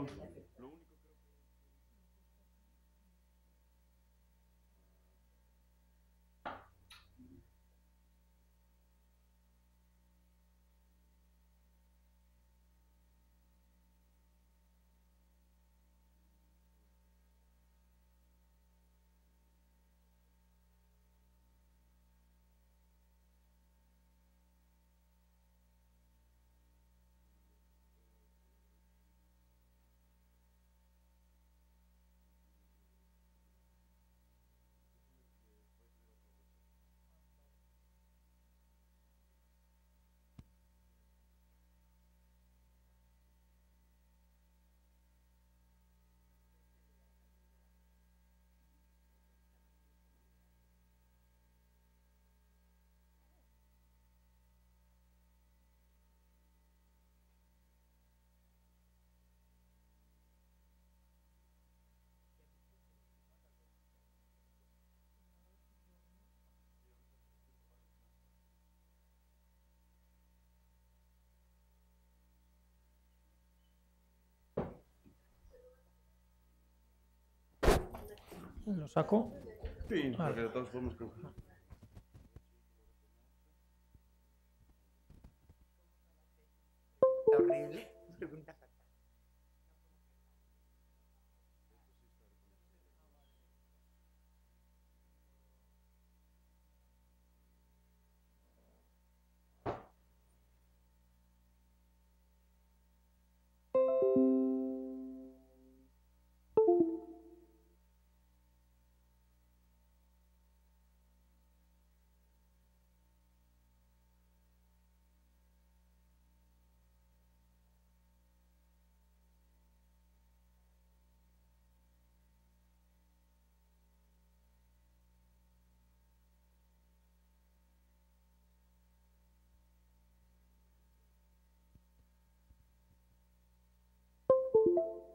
April. Lo saco. Sí, para que todos que Thank you.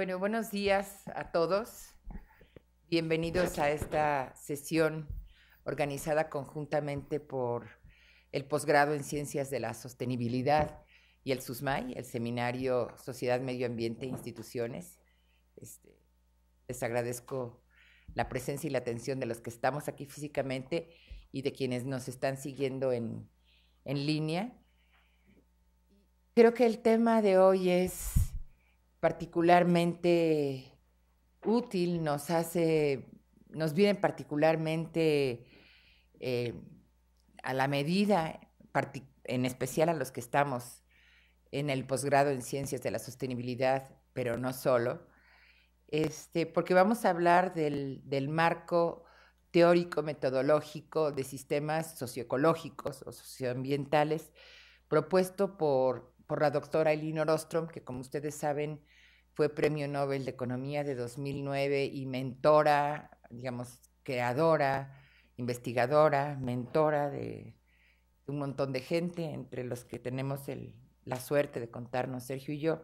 Bueno, buenos días a todos. Bienvenidos a esta sesión organizada conjuntamente por el posgrado en Ciencias de la Sostenibilidad y el SUSMAI, el Seminario Sociedad, Medio Ambiente e Instituciones. Este, les agradezco la presencia y la atención de los que estamos aquí físicamente y de quienes nos están siguiendo en línea. Creo que el tema de hoy es particularmente útil, nos hace, nos viene particularmente eh, a la medida, en especial a los que estamos en el posgrado en Ciencias de la Sostenibilidad, pero no solo, este, porque vamos a hablar del, marco teórico, metodológico de sistemas socioecológicos o socioambientales propuesto por, por la doctora Elinor Ostrom, que como ustedes saben fue Premio Nobel de Economía de 2009 y mentora, digamos, creadora, investigadora, mentora de un montón de gente, entre los que tenemos la suerte de contarnos Sergio y yo.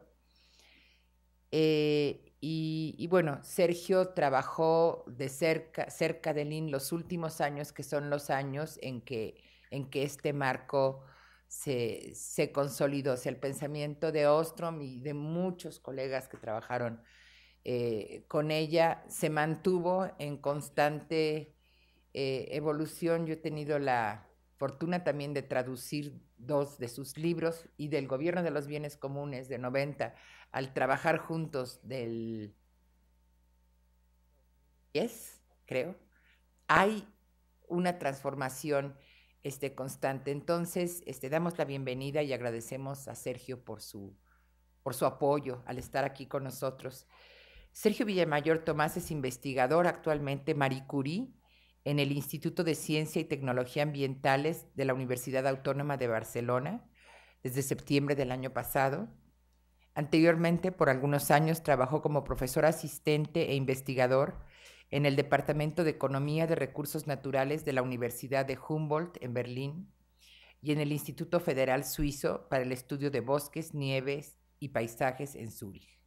Eh, y, bueno, Sergio trabajó de cerca, cerca de Lin los últimos años, que son los años en que, en que este marco se, consolidó. sea, el pensamiento de Ostrom y de muchos colegas que trabajaron eh, con ella se mantuvo en constante eh, evolución. Yo he tenido la fortuna también de traducir dos de sus libros y del Gobierno de los Bienes Comunes de 90 al trabajar juntos del 10, creo, hay una transformación este, constante. Entonces, este, damos la bienvenida y agradecemos a Sergio por su, por su apoyo al estar aquí con nosotros. Sergio Villamayor Tomás es investigador actualmente Marie Curie en el Instituto de Ciencia y Tecnología Ambientales de la Universidad Autónoma de Barcelona desde septiembre del año pasado. Anteriormente, por algunos años, trabajó como profesor asistente e investigador en el Departamento de Economía de Recursos Naturales de la Universidad de Humboldt en Berlín y en el Instituto Federal Suizo para el Estudio de Bosques, Nieves y Paisajes en Zúrich.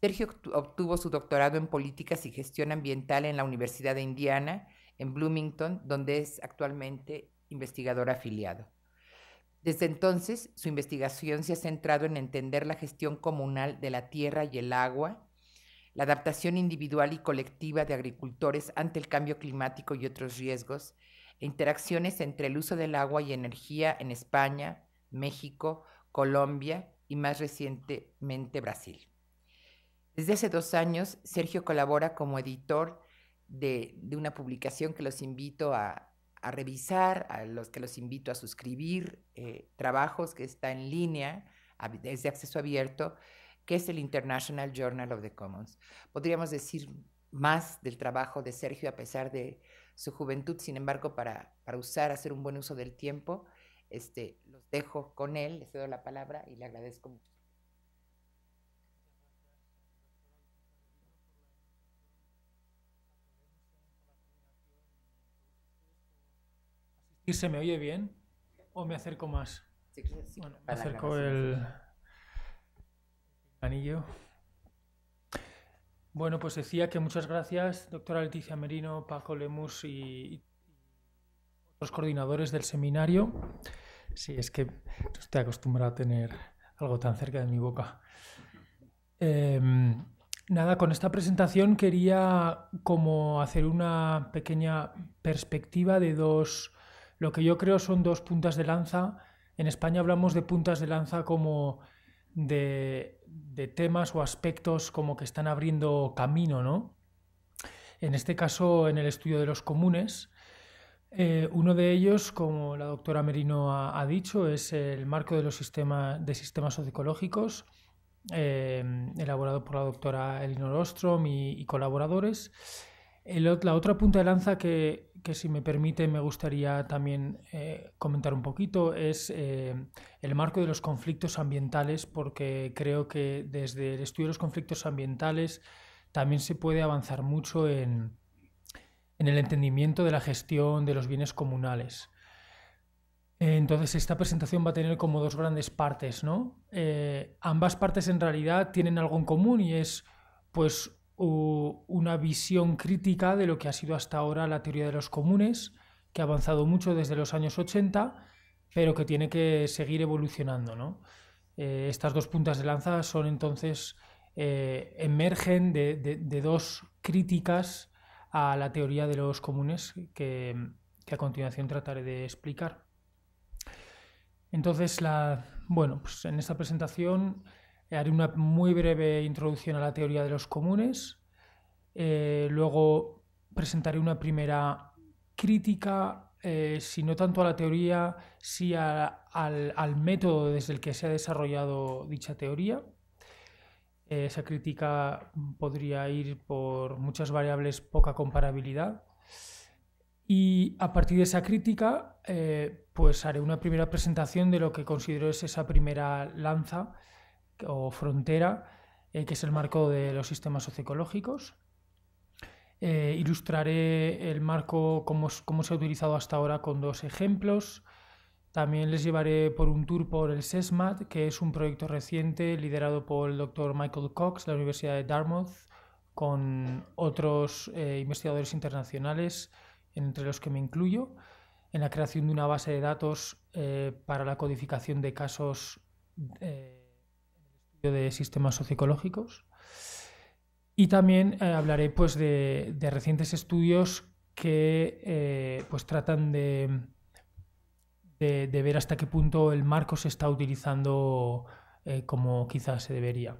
Sergio obtuvo su doctorado en Políticas y Gestión Ambiental en la Universidad de Indiana, en Bloomington, donde es actualmente investigador afiliado. Desde entonces, su investigación se ha centrado en entender la gestión comunal de la tierra y el agua la adaptación individual y colectiva de agricultores ante el cambio climático y otros riesgos, e interacciones entre el uso del agua y energía en España, México, Colombia y más recientemente Brasil. Desde hace dos años, Sergio colabora como editor de, una publicación que los invito a, revisar, a los que los invito a suscribir, eh, trabajos que está en línea, es de acceso abierto, que es el International Journal of the Commons. Podríamos decir más del trabajo de Sergio a pesar de su juventud, sin embargo, para, para usar, hacer un buen uso del tiempo, este, los dejo con él, le cedo la palabra y le agradezco mucho. se me oye bien? ¿O me acerco más? Sí, bueno, me acerco el anillo. Bueno, pues decía que muchas gracias, doctora Leticia Merino, Paco Lemus y los coordinadores del seminario. Sí, es que estoy acostumbrado a tener algo tan cerca de mi boca. Em, nada, con esta presentación quería como hacer una pequeña perspectiva de dos, lo que yo creo son dos puntas de lanza. En España hablamos de puntas de lanza como de de temas o aspectos como que están abriendo camino, ¿no? En este caso, en el estudio de los comunes, eh, uno de ellos, como la doctora Merino ha, dicho, es el marco de los sistemas, de sistemas socioecológicos, eh, elaborado por la doctora Elinor Ostrom y colaboradores la otra punta de lanza que, si me permite, me gustaría también eh, comentar un poquito es eh, el marco de los conflictos ambientales, porque creo que desde el estudio de los conflictos ambientales también se puede avanzar mucho en, en el entendimiento de la gestión de los bienes comunales. Entonces, esta presentación va a tener como dos grandes partes, ¿no? Eh, ambas partes en realidad tienen algo en común y es pues una visión crítica de lo que ha sido hasta ahora la teoría de los comunes, que ha avanzado mucho desde los años 80, pero que tiene que seguir evolucionando. Eh, estas dos puntas de lanza son entonces, eh, emergen de, dos críticas a la teoría de los comunes que, a continuación trataré de explicar. Entonces, la, bueno, pues en esta presentación eh, haré una muy breve introducción a la teoría de los comunes. Eh, luego presentaré una primera crítica, eh, si no tanto a la teoría, si al, método desde el que se ha desarrollado dicha teoría. esa crítica podría ir por muchas variables, poca comparabilidad. Y a partir de esa crítica, pues haré una primera presentación de lo que considero es esa primera lanza o frontera, eh, que es el marco de los sistemas socioecológicos. Eh, ilustraré el marco como, se ha utilizado hasta ahora con dos ejemplos. También les llevaré por un tour por el SESMAT, que es un proyecto reciente liderado por el doctor Michael Cox de la Universidad de Dartmouth, con otros eh, investigadores internacionales, entre los que me incluyo, en la creación de una base de datos para la codificación de casos de sistemas sociológicos Y también eh, hablaré pues, de, recientes estudios que eh, pues, tratan de, de, ver hasta qué punto el marco se está utilizando eh, como quizás se debería.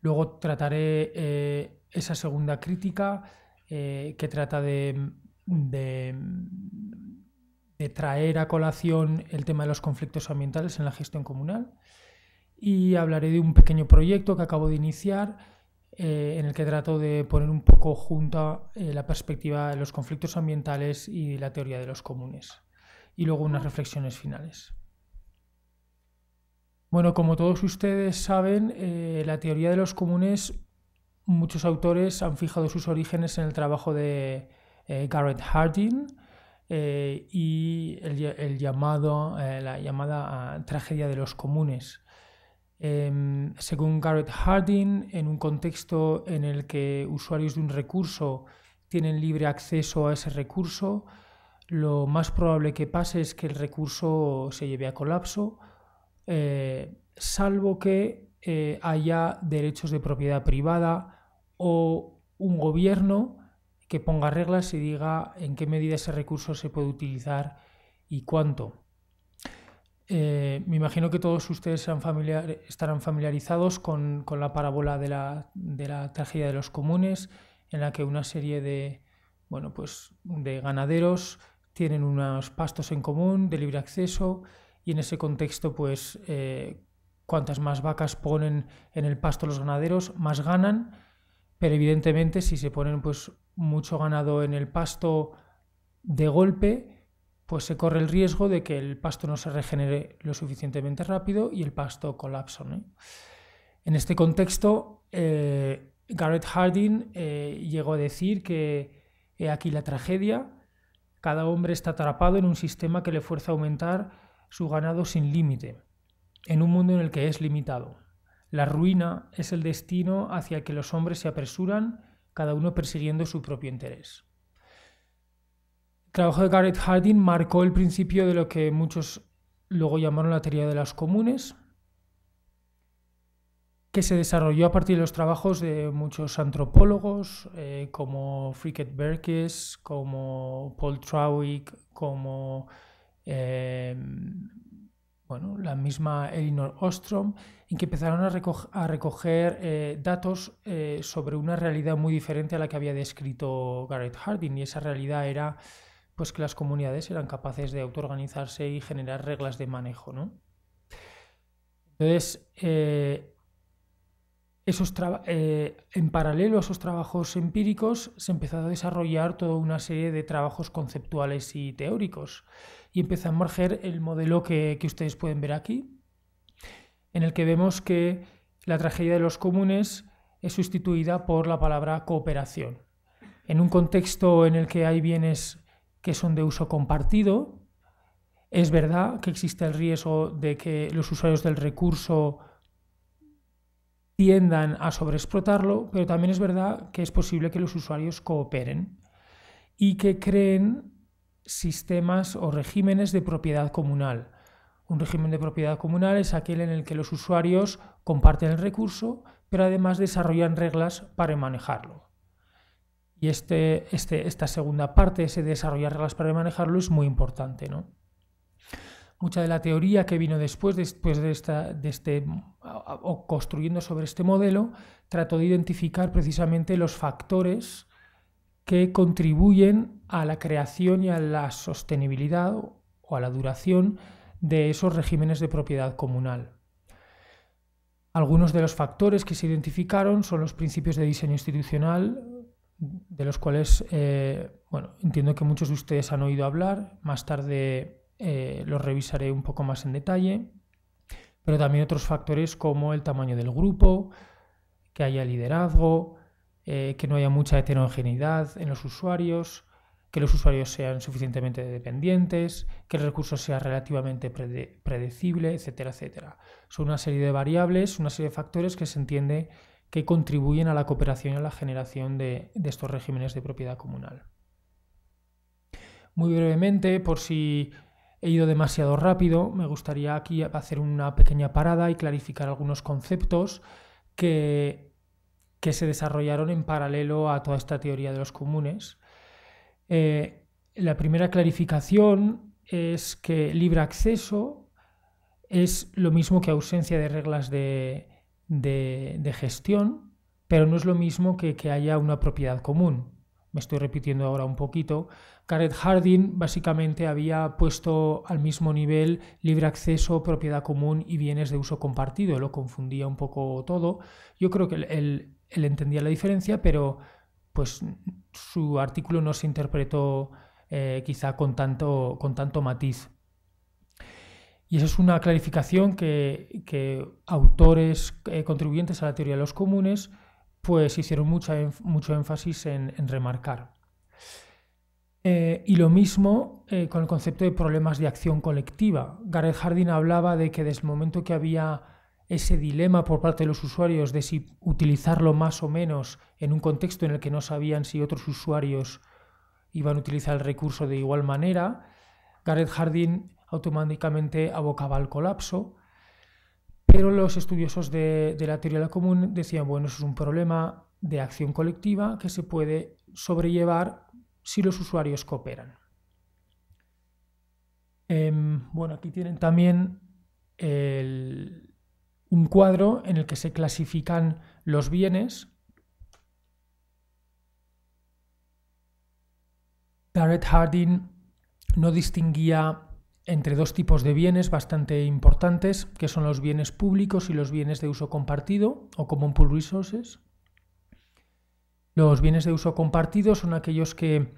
Luego trataré esa segunda crítica que trata de, de traer a colación el tema de los conflictos ambientales en la gestión comunal y hablaré de un pequeño proyecto que acabo de iniciar eh, en el que trato de poner un poco junta eh, la perspectiva de los conflictos ambientales y la teoría de los comunes. Y luego unas reflexiones finales. Bueno, como todos ustedes saben, eh, la teoría de los comunes, muchos autores han fijado sus orígenes en el trabajo de Garrett Hardin, y el, llamado, la llamada ah, tragedia de los comunes. Em, según Garrett Hardin, en un contexto en el que usuarios de un recurso tienen libre acceso a ese recurso, lo más probable que pase es que el recurso se lleve a colapso, eh, salvo que eh, haya derechos de propiedad privada o un gobierno que ponga reglas y diga en qué medida ese recurso se puede utilizar y cuánto. Eh, me imagino que todos ustedes estarán familiarizados con, la parábola de la, tragedia de los comunes, en la que una serie de, bueno, pues, de ganaderos tienen unos pastos en común de libre acceso y en ese contexto, pues, eh, cuantas más vacas ponen en el pasto los ganaderos, más ganan, pero evidentemente si se ponen pues mucho ganado en el pasto de golpe, pues se corre el riesgo de que el pasto no se regenere lo suficientemente rápido y el pasto colapse. En este contexto, eh, Garrett Hardin eh, llegó a decir que aquí la tragedia, cada hombre está atrapado en un sistema que le fuerza a aumentar su ganado sin límite, en un mundo en el que es limitado. La ruina es el destino hacia el que los hombres se apresuran, cada uno persiguiendo su propio interés trabajo de Garrett Hardin marcó el principio de lo que muchos luego llamaron la teoría de las comunes, que se desarrolló a partir de los trabajos de muchos antropólogos, eh, como Fricket Berkes, como Paul Trawick, como em, bueno, la misma Elinor Ostrom, en que empezaron a, recoger eh, datos eh, sobre una realidad muy diferente a la que había descrito Garrett Hardin, y esa realidad era pues que las comunidades eran capaces de autoorganizarse y generar reglas de manejo, Entonces, eh, esos eh, en paralelo a esos trabajos empíricos se empezó a desarrollar toda una serie de trabajos conceptuales y teóricos y empezó a emerger el modelo que, que ustedes pueden ver aquí, en el que vemos que la tragedia de los comunes es sustituida por la palabra cooperación. En un contexto en el que hay bienes que son de uso compartido. Es verdad que existe el riesgo de que los usuarios del recurso tiendan a sobreexplotarlo, pero también es verdad que es posible que los usuarios cooperen y que creen sistemas o regímenes de propiedad comunal. Un régimen de propiedad comunal es aquel en el que los usuarios comparten el recurso, pero además desarrollan reglas para manejarlo. Y este, este, esta segunda parte, ese desarrollar reglas para manejarlo, es muy importante. ¿no? Mucha de la teoría que vino después, después de, este, o construyendo sobre este modelo, trató de identificar precisamente los factores que contribuyen a la creación y a la sostenibilidad o a la duración de esos regímenes de propiedad comunal. Algunos de los factores que se identificaron son los principios de diseño institucional, de los cuales, eh, bueno, entiendo que muchos de ustedes han oído hablar, más tarde eh, los revisaré un poco más en detalle, pero también otros factores como el tamaño del grupo, que haya liderazgo, eh, que no haya mucha heterogeneidad en los usuarios, que los usuarios sean suficientemente dependientes, que el recurso sea relativamente predecible, etcétera, etcétera. Son una serie de variables, una serie de factores que se entiende que contribuyen a la cooperación y a la generación de, estos regímenes de propiedad comunal. Muy brevemente, por si he ido demasiado rápido, me gustaría aquí hacer una pequeña parada y clarificar algunos conceptos que, que se desarrollaron en paralelo a toda esta teoría de los comunes. Eh, la primera clarificación es que libre acceso es lo mismo que ausencia de reglas de, de, gestión, pero no es lo mismo que que haya una propiedad común. Me estoy repitiendo ahora un poquito. Garrett Hardin básicamente había puesto al mismo nivel libre acceso, propiedad común y bienes de uso compartido. Lo confundía un poco todo. Yo creo que él, entendía la diferencia, pero pues su artículo no se interpretó eh, quizá con tanto, con tanto matiz. Y esa es una clarificación que, autores eh, contribuyentes a la teoría de los comunes pues hicieron mucho énfasis en, remarcar. Eh, y lo mismo eh, con el concepto de problemas de acción colectiva. Gareth Hardin hablaba de que desde el momento que había ese dilema por parte de los usuarios de si utilizarlo más o menos en un contexto en el que no sabían si otros usuarios iban a utilizar el recurso de igual manera, Gareth Hardin automáticamente abocaba al colapso, pero los estudiosos de, la teoría de la común decían, bueno, eso es un problema de acción colectiva que se puede sobrellevar si los usuarios cooperan. Em, bueno, aquí tienen también un cuadro en el que se clasifican los bienes. Darrett Harding no distinguía entre dos tipos de bienes bastante importantes, que son los bienes públicos y los bienes de uso compartido o common pool resources. Los bienes de uso compartido son aquellos que,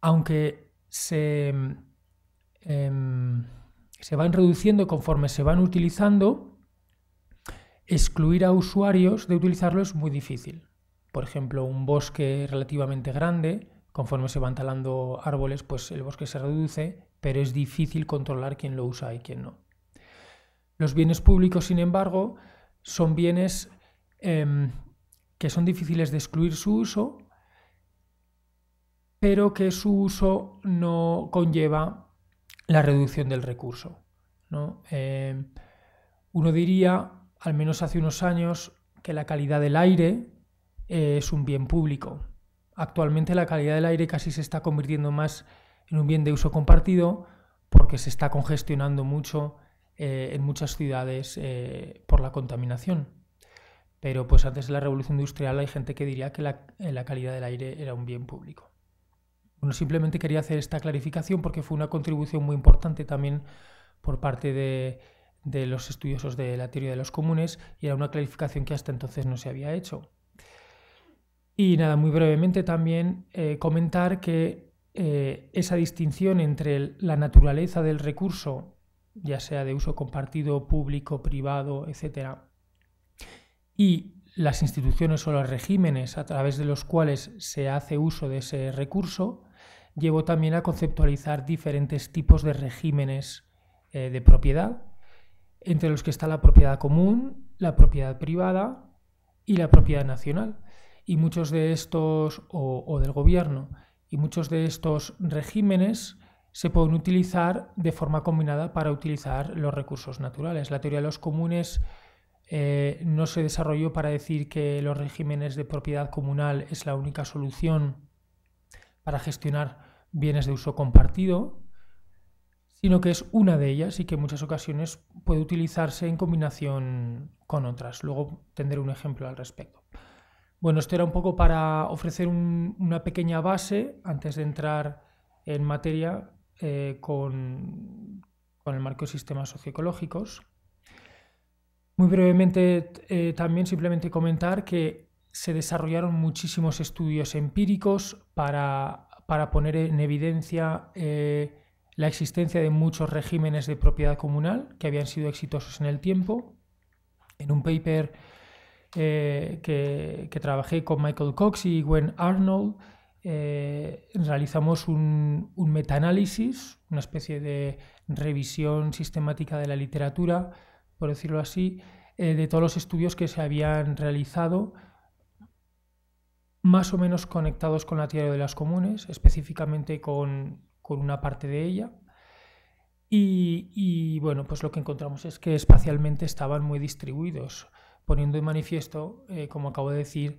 aunque se, em, se van reduciendo conforme se van utilizando, excluir a usuarios de utilizarlo es muy difícil. Por ejemplo, un bosque relativamente grande, conforme se van talando árboles, pues el bosque se reduce pero es difícil controlar quién lo usa y quién no. Los bienes públicos, sin embargo, son bienes em, que son difíciles de excluir su uso, pero que su uso no conlleva la reducción del recurso. Em, uno diría, al menos hace unos años, que la calidad del aire eh, es un bien público. Actualmente la calidad del aire casi se está convirtiendo más un bien de uso compartido porque se está congestionando mucho eh, en muchas ciudades eh, por la contaminación. Pero pues antes de la revolución industrial hay gente que diría que eh, la, calidad del aire era un bien público. Bueno, simplemente quería hacer esta clarificación porque fue una contribución muy importante también por parte de, los estudiosos de la teoría de los comunes y era una clarificación que hasta entonces no se había hecho. Y nada, muy brevemente también comentar que eh, esa distinción entre la naturaleza del recurso, ya sea de uso compartido, público, privado, etcétera, y las instituciones o los regímenes a través de los cuales se hace uso de ese recurso, llevó también a conceptualizar diferentes tipos de regímenes eh, de propiedad, entre los que está la propiedad común, la propiedad privada y la propiedad nacional. Y muchos de estos, o del gobierno, y muchos de estos regímenes se pueden utilizar de forma combinada para utilizar los recursos naturales. La teoría de los comunes eh, no se desarrolló para decir que los regímenes de propiedad comunal es la única solución para gestionar bienes de uso compartido, sino que es una de ellas y que en muchas ocasiones puede utilizarse en combinación con otras. Luego tendré un ejemplo al respecto. Bueno, esto era un poco para ofrecer una pequeña base antes de entrar en materia eh, con, el marco de sistemas socioecológicos. Muy brevemente, eh, también simplemente comentar que se desarrollaron muchísimos estudios empíricos para, poner en evidencia eh, la existencia de muchos regímenes de propiedad comunal que habían sido exitosos en el tiempo. En un paper eh, que, trabajé con Michael Cox y Gwen Arnold, eh, realizamos un, metaanálisis, una especie de revisión sistemática de la literatura, por decirlo así, eh, de todos los estudios que se habían realizado más o menos conectados con la tierra de las comunes, específicamente con, una parte de ella. Y, y bueno, pues lo que encontramos es que espacialmente estaban muy distribuidos poniendo de manifiesto, eh, como acabo de decir,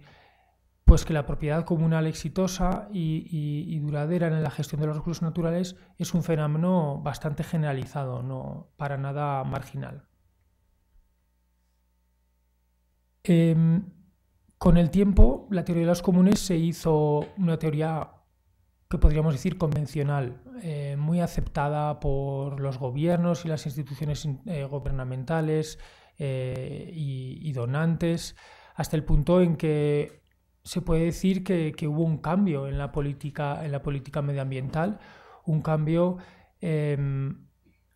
pues que la propiedad comunal exitosa y, duradera en la gestión de los recursos naturales es un fenómeno bastante generalizado, no para nada marginal. Em, con el tiempo, la teoría de los comunes se hizo una teoría que podríamos decir convencional, eh, muy aceptada por los gobiernos y las instituciones eh, gubernamentales, eh, y, donantes, hasta el punto en que se puede decir que, hubo un cambio en la política, en la política medioambiental, un cambio em,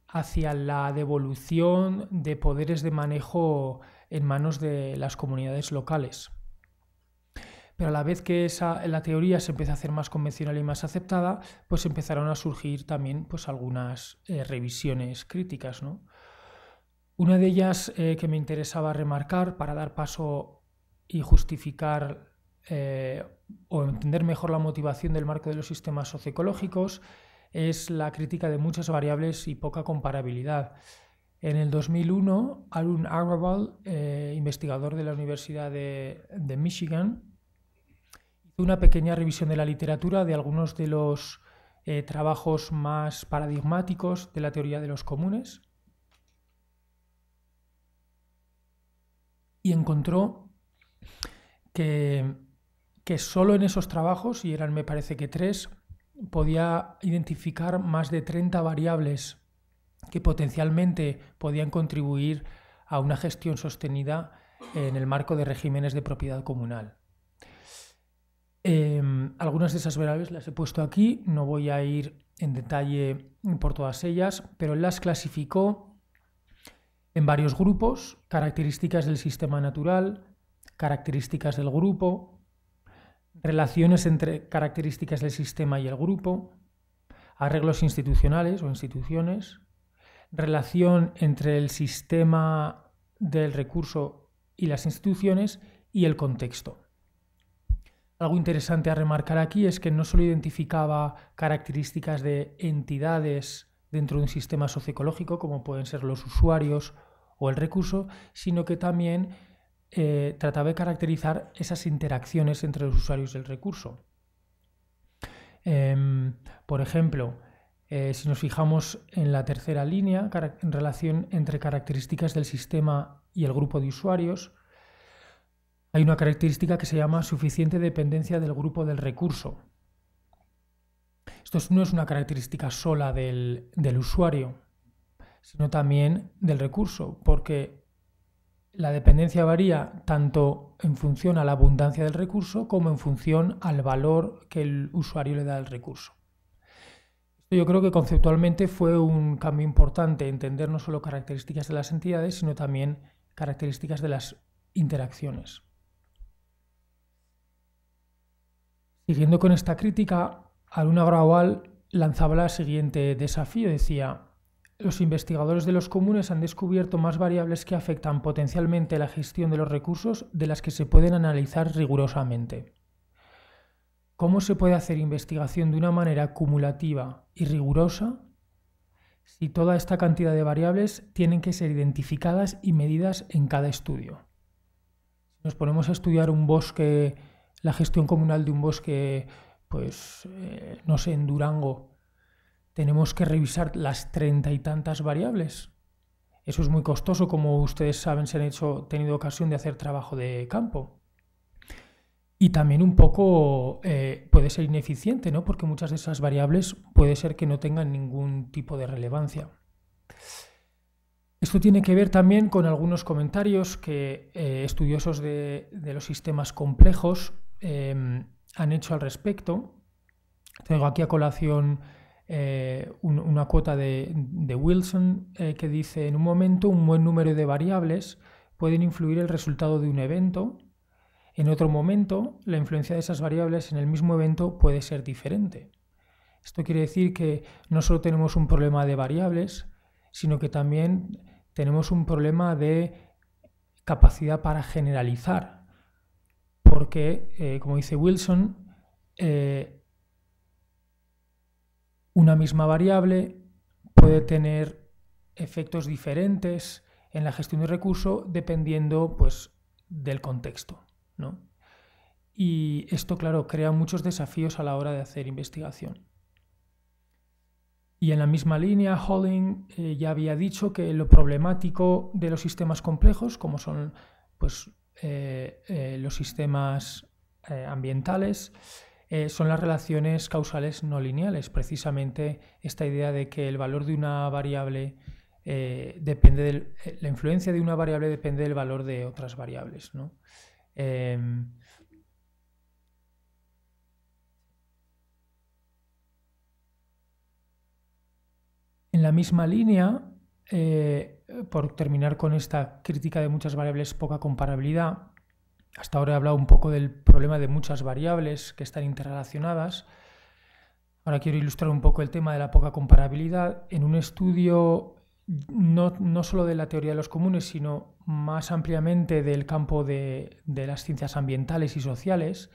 hacia la devolución de poderes de manejo en manos de las comunidades locales. Pero a la vez que la teoría se empieza a hacer más convencional y más aceptada, pues empezaron a surgir también pues, algunas eh, revisiones críticas. ¿no? Una de ellas eh, que me interesaba remarcar para dar paso y justificar eh, o entender mejor la motivación del marco de los sistemas socioecológicos es la crítica de muchas variables y poca comparabilidad. En el 2001, Arun Agrawal, eh, investigador de la Universidad de, Michigan, hizo una pequeña revisión de la literatura de algunos de los trabajos más paradigmáticos de la teoría de los comunes y encontró que, solo en esos trabajos, y eran me parece que tres, podía identificar más de 30 variables que potencialmente podían contribuir a una gestión sostenida en el marco de regímenes de propiedad comunal. Em, algunas de esas variables las he puesto aquí, no voy a ir en detalle por todas ellas, pero las clasificó en varios grupos, características del sistema natural, características del grupo, relaciones entre características del sistema y el grupo, arreglos institucionales o instituciones, relación entre el sistema del recurso y las instituciones y el contexto. Algo interesante a remarcar aquí es que no solo identificaba características de entidades dentro de un sistema socioecológico, como pueden ser los usuarios o el recurso, sino que también eh, trataba de caracterizar esas interacciones entre los usuarios y el recurso. Em, por ejemplo, eh, si nos fijamos en la tercera línea, en relación entre características del sistema y el grupo de usuarios, hay una característica que se llama suficiente dependencia del grupo del recurso. Esto no es una característica sola del, del usuario, sino también del recurso, porque la dependencia varía tanto en función a la abundancia del recurso como en función al valor que el usuario le da al recurso. Yo creo que conceptualmente fue un cambio importante entender no solo características de las entidades, sino también características de las interacciones. Siguiendo con esta crítica, Aluna Grawal lanzaba el siguiente desafío, decía, los investigadores de los comunes han descubierto más variables que afectan potencialmente la gestión de los recursos de las que se pueden analizar rigurosamente. ¿Cómo se puede hacer investigación de una manera acumulativa y rigurosa si toda esta cantidad de variables tienen que ser identificadas y medidas en cada estudio? nos ponemos a estudiar un bosque, la gestión comunal de un bosque pues eh, no sé, en Durango tenemos que revisar las treinta y tantas variables. Eso es muy costoso, como ustedes saben, se han hecho, tenido ocasión de hacer trabajo de campo. Y también un poco eh, puede ser ineficiente, ¿no? Porque muchas de esas variables puede ser que no tengan ningún tipo de relevancia. Esto tiene que ver también con algunos comentarios que eh, estudiosos de, de, los sistemas complejos em, han hecho al respecto. Tengo aquí a colación eh, una cuota de, Wilson eh, que dice, en un momento un buen número de variables pueden influir el resultado de un evento, en otro momento la influencia de esas variables en el mismo evento puede ser diferente. Esto quiere decir que no solo tenemos un problema de variables, sino que también tenemos un problema de capacidad para generalizar porque, eh, como dice Wilson, eh, una misma variable puede tener efectos diferentes en la gestión de recurso dependiendo pues, del contexto. Y esto, claro, crea muchos desafíos a la hora de hacer investigación. Y en la misma línea, Holling eh, ya había dicho que lo problemático de los sistemas complejos, como son pues, eh, eh, los sistemas eh, ambientales son las relaciones causales no lineales, precisamente esta idea de que el valor de una variable depende de la influencia de una variable depende del valor de otras variables. ¿no? Em, en la misma línea, eh, por terminar con esta crítica de muchas variables, poca comparabilidad, hasta ahora he hablado un poco del problema de muchas variables que están interrelacionadas. Ahora quiero ilustrar un poco el tema de la poca comparabilidad en un estudio no, no solo de la teoría de los comunes, sino más ampliamente del campo de, las ciencias ambientales y sociales.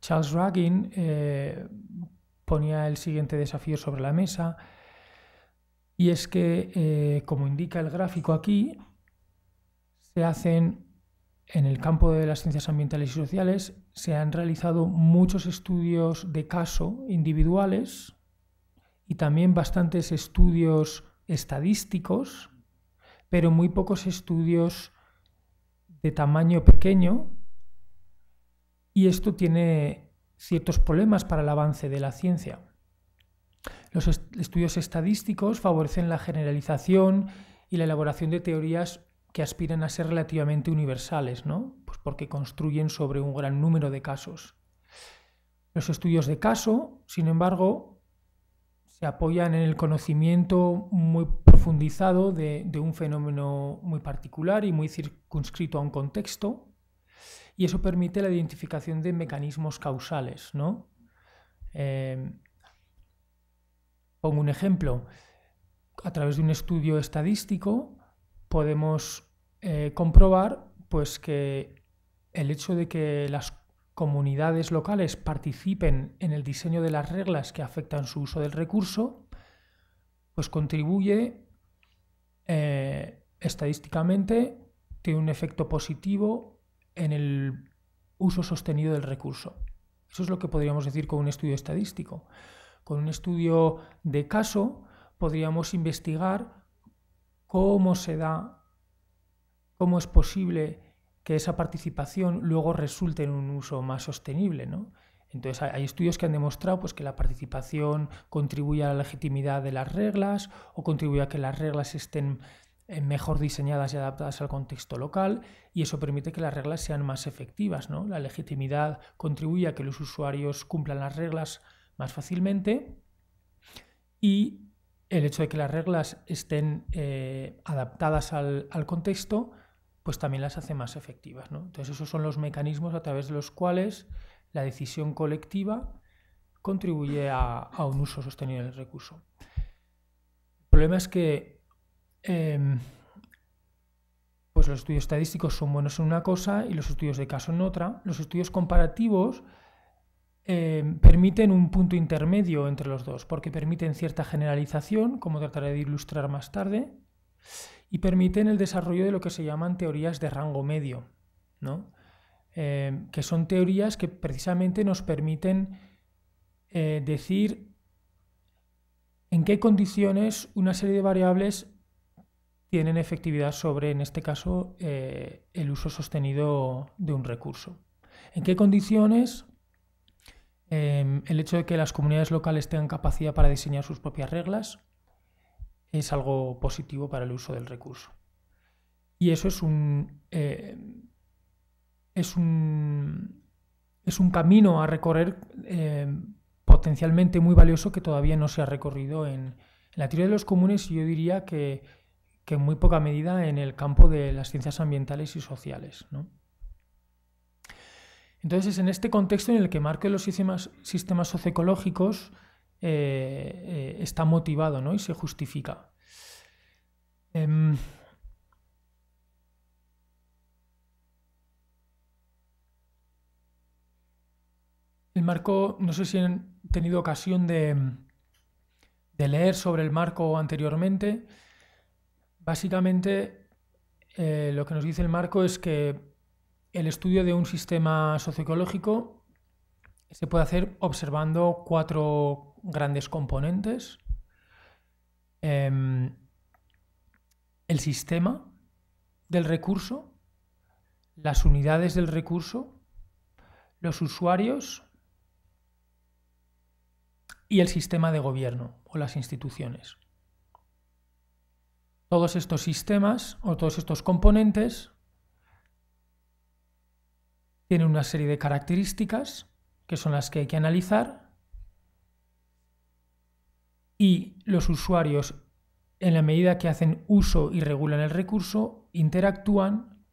Charles Ragin eh, ponía el siguiente desafío sobre la mesa. Y es que, eh, como indica el gráfico aquí, se hacen en el campo de las ciencias ambientales y sociales, se han realizado muchos estudios de caso individuales y también bastantes estudios estadísticos, pero muy pocos estudios de tamaño pequeño. Y esto tiene ciertos problemas para el avance de la ciencia. Los estudios estadísticos favorecen la generalización y la elaboración de teorías que aspiran a ser relativamente universales, ¿no? Pues porque construyen sobre un gran número de casos. Los estudios de caso, sin embargo, se apoyan en el conocimiento muy profundizado de, un fenómeno muy particular y muy circunscrito a un contexto, y eso permite la identificación de mecanismos causales, ¿no? Eh, Pongo un ejemplo. A través de un estudio estadístico podemos eh, comprobar pues, que el hecho de que las comunidades locales participen en el diseño de las reglas que afectan su uso del recurso, pues contribuye eh, estadísticamente, tiene un efecto positivo en el uso sostenido del recurso. Eso es lo que podríamos decir con un estudio estadístico. Con un estudio de caso podríamos investigar cómo se da, cómo es posible que esa participación luego resulte en un uso más sostenible, Entonces hay estudios que han demostrado pues, que la participación contribuye a la legitimidad de las reglas o contribuye a que las reglas estén eh, mejor diseñadas y adaptadas al contexto local y eso permite que las reglas sean más efectivas. ¿no? La legitimidad contribuye a que los usuarios cumplan las reglas más fácilmente y el hecho de que las reglas estén eh, adaptadas al, contexto, pues también las hace más efectivas. Entonces esos son los mecanismos a través de los cuales la decisión colectiva contribuye a, un uso sostenible del recurso. El problema es que em, pues los estudios estadísticos son buenos en una cosa y los estudios de caso en otra. Los estudios comparativos eh, permiten un punto intermedio entre los dos, porque permiten cierta generalización, como trataré de ilustrar más tarde, y permiten el desarrollo de lo que se llaman teorías de rango medio, ¿no? Eh, que son teorías que precisamente nos permiten eh, decir en qué condiciones una serie de variables tienen efectividad sobre, en este caso, el uso sostenido de un recurso. En qué condiciones Em, el hecho de que las comunidades locales tengan capacidad para diseñar sus propias reglas es algo positivo para el uso del recurso. Y eso es un, em, es un, es un camino a recorrer em, potencialmente muy valioso que todavía no se ha recorrido en, la teoría de los comunes y yo diría que, que, en muy poca medida en el campo de las ciencias ambientales y sociales. ¿no? Entonces en este contexto en el que Marco de los sistemas, socioecológicos eh, eh, está motivado ¿no? y se justifica. Em, el marco, no sé si han tenido ocasión de leer sobre el marco anteriormente. Básicamente eh, lo que nos dice el marco es que el estudio de un sistema socioecológico se puede hacer observando cuatro grandes componentes. Em, el sistema del recurso, las unidades del recurso, los usuarios y el sistema de gobierno o las instituciones. Todos estos sistemas o todos estos componentes tiene una serie de características que son las que hay que analizar y los usuarios, en la medida que hacen uso y regulan el recurso, interactúan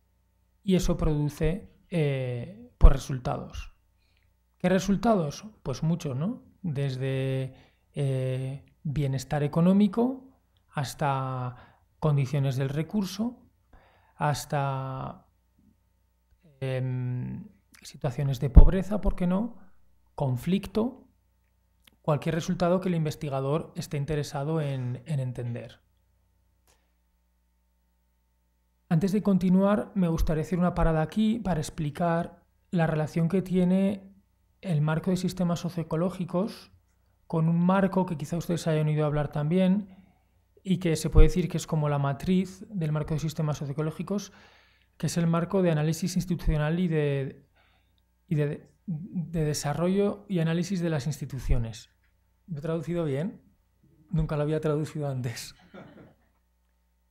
y eso produce eh, pues resultados. ¿Qué resultados? Pues muchos, ¿no? Desde eh, bienestar económico hasta condiciones del recurso, hasta Em, situaciones de pobreza, ¿por qué no? Conflicto, cualquier resultado que el investigador esté interesado en, en entender. Antes de continuar, me gustaría hacer una parada aquí para explicar la relación que tiene el marco de sistemas socioecológicos con un marco que quizá ustedes hayan oído hablar también y que se puede decir que es como la matriz del marco de sistemas socioecológicos, que es el marco de análisis institucional y de, desarrollo y análisis de las instituciones. ¿Lo he traducido bien? Nunca lo había traducido antes.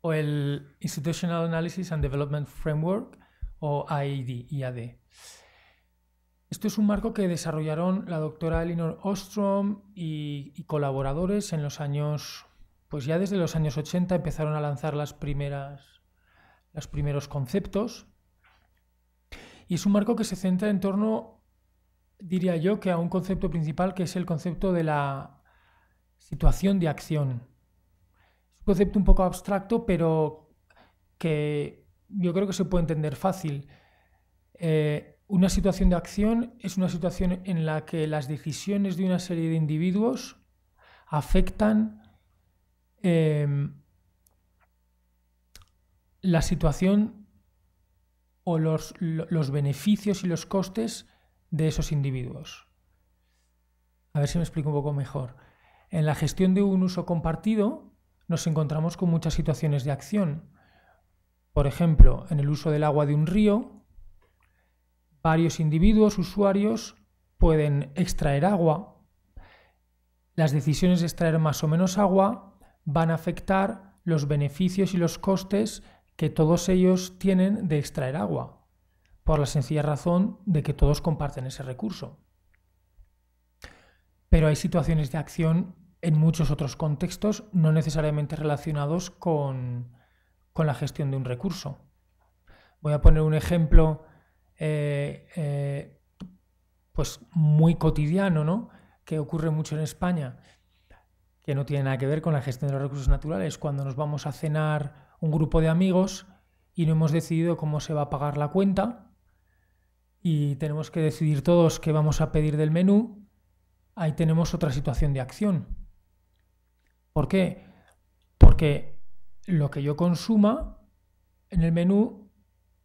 O el Institutional Analysis and Development Framework, o IAD. Esto es un marco que desarrollaron la doctora Elinor Ostrom y, colaboradores en los años, pues ya desde los años 80 empezaron a lanzar las primeras los primeros conceptos. Y es un marco que se centra en torno, diría yo, que a un concepto principal que es el concepto de la situación de acción. Es un concepto un poco abstracto, pero que yo creo que se puede entender fácil. Eh, una situación de acción es una situación en la que las decisiones de una serie de individuos afectan eh, la situación o los, los beneficios y los costes de esos individuos. A ver si me explico un poco mejor. En la gestión de un uso compartido nos encontramos con muchas situaciones de acción. Por ejemplo, en el uso del agua de un río, varios individuos, usuarios, pueden extraer agua. Las decisiones de extraer más o menos agua van a afectar los beneficios y los costes que todos ellos tienen de extraer agua, por la sencilla razón de que todos comparten ese recurso. Pero hay situaciones de acción en muchos otros contextos no necesariamente relacionados con, la gestión de un recurso. Voy a poner un ejemplo eh, eh, pues muy cotidiano, ¿no? que ocurre mucho en España, que no tiene nada que ver con la gestión de los recursos naturales. Cuando nos vamos a cenar un grupo de amigos y no hemos decidido cómo se va a pagar la cuenta y tenemos que decidir todos qué vamos a pedir del menú, ahí tenemos otra situación de acción. ¿Por qué? Porque lo que yo consuma en el menú,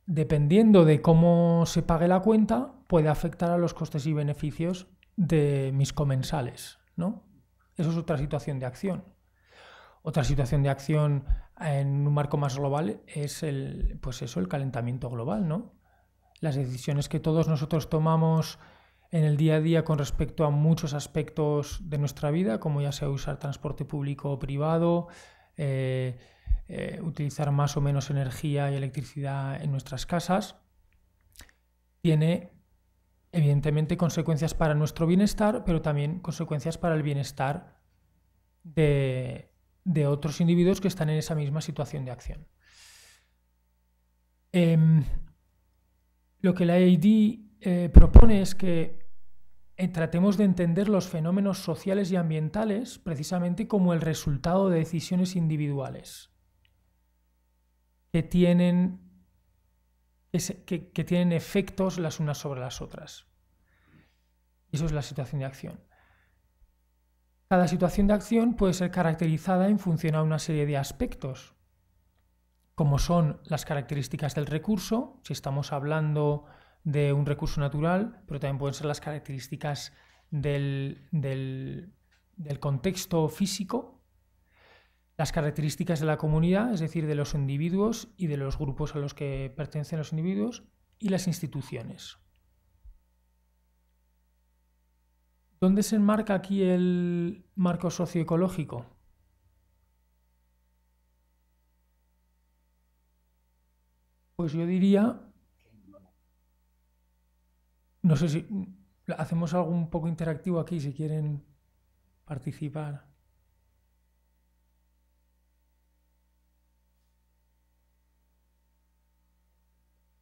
dependiendo de cómo se pague la cuenta, puede afectar a los costes y beneficios de mis comensales, ¿no? Eso es otra situación de acción. Otra situación de acción en un marco más global es el, pues eso, el calentamiento global, ¿no? Las decisiones que todos nosotros tomamos en el día a día con respecto a muchos aspectos de nuestra vida, como ya sea usar transporte público o privado, eh, eh, utilizar más o menos energía y electricidad en nuestras casas, tiene evidentemente consecuencias para nuestro bienestar, pero también consecuencias para el bienestar de, de otros individuos que están en esa misma situación de acción. Em, lo que la ID eh, propone es que eh, tratemos de entender los fenómenos sociales y ambientales precisamente como el resultado de decisiones individuales que tienen, que tienen efectos las unas sobre las otras. Eso es la situación de acción. Cada situación de acción puede ser caracterizada en función a una serie de aspectos, como son las características del recurso, si estamos hablando de un recurso natural, pero también pueden ser las características del, del contexto físico, las características de la comunidad, es decir, de los individuos y de los grupos a los que pertenecen los individuos, y las instituciones. ¿Dónde se enmarca aquí el marco socioecológico? Pues yo diría, no sé si hacemos algo un poco interactivo aquí, si quieren participar.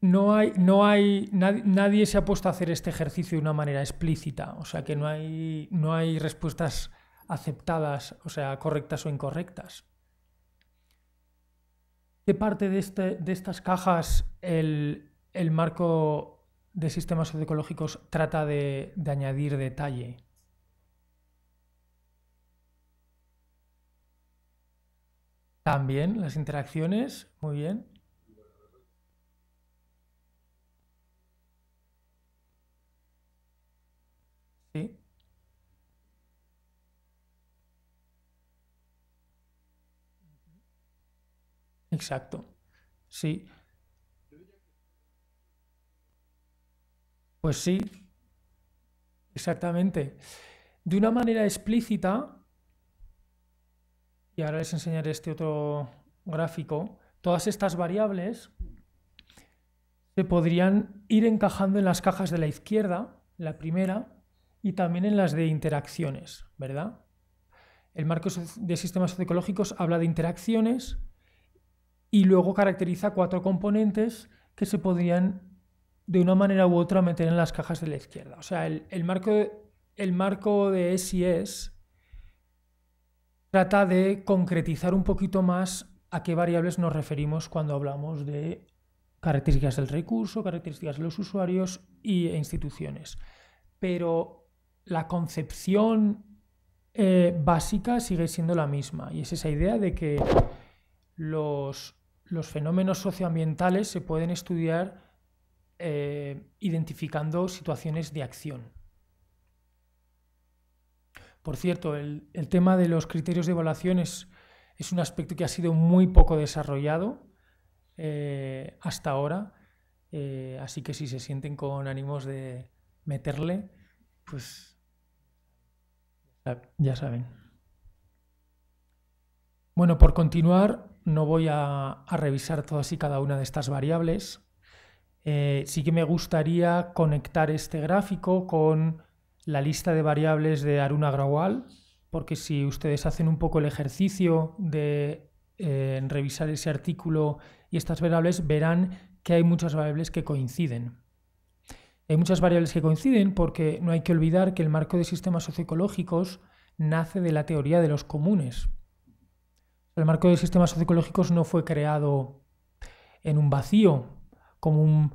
no hay, nadie, se ha puesto a hacer este ejercicio de una manera explícita, o sea que no hay, respuestas aceptadas, o sea, correctas o incorrectas. ¿Qué parte de, este, estas cajas el, marco de sistemas socioecológicos trata de añadir detalle? También las interacciones, muy bien. Exacto. Sí. Pues sí, exactamente. De una manera explícita, y ahora les enseñaré este otro gráfico, todas estas variables se podrían ir encajando en las cajas de la izquierda, la primera, y también en las de interacciones, ¿verdad? El marco de sistemas ecológicos habla de interacciones, y luego caracteriza cuatro componentes que se podrían de una manera u otra meter en las cajas de la izquierda. O sea, el, el marco, el marco de SIS trata de concretizar un poquito más a qué variables nos referimos cuando hablamos de características del recurso, características de los usuarios e instituciones. Pero la concepción eh, básica sigue siendo la misma y es esa idea de que los los fenómenos socioambientales se pueden estudiar eh, identificando situaciones de acción. Por cierto, el, tema de los criterios de evaluación es, un aspecto que ha sido muy poco desarrollado eh, hasta ahora, eh, así que si se sienten con ánimos de meterle, pues ya saben. Bueno, por continuar, no voy a, revisar todas y cada una de estas variables. Eh, sí que me gustaría conectar este gráfico con la lista de variables de Aruna Grawal, porque si ustedes hacen un poco el ejercicio de eh, revisar ese artículo y estas variables, verán que hay muchas variables que coinciden. Hay muchas variables que coinciden porque no hay que olvidar que el marco de sistemas socioecológicos nace de la teoría de los comunes. El marco de sistemas sociológicos no fue creado en un vacío, como,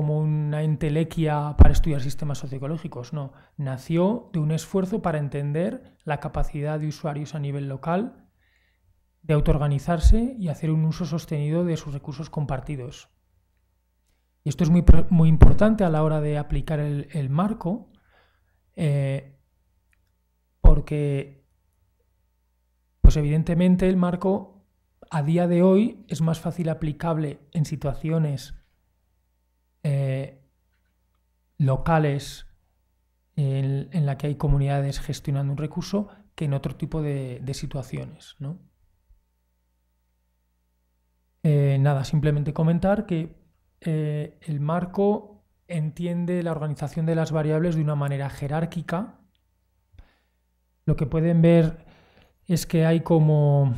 una entelequia para estudiar sistemas sociológicos, no. Nació de un esfuerzo para entender la capacidad de usuarios a nivel local de autoorganizarse y hacer un uso sostenido de sus recursos compartidos. Y esto es muy, importante a la hora de aplicar el, marco, eh, porque pues evidentemente el marco a día de hoy es más fácil aplicable en situaciones eh, locales en, la que hay comunidades gestionando un recurso que en otro tipo de, situaciones. ¿no? Eh, nada, simplemente comentar que eh, el marco entiende la organización de las variables de una manera jerárquica. Lo que pueden ver es que hay como,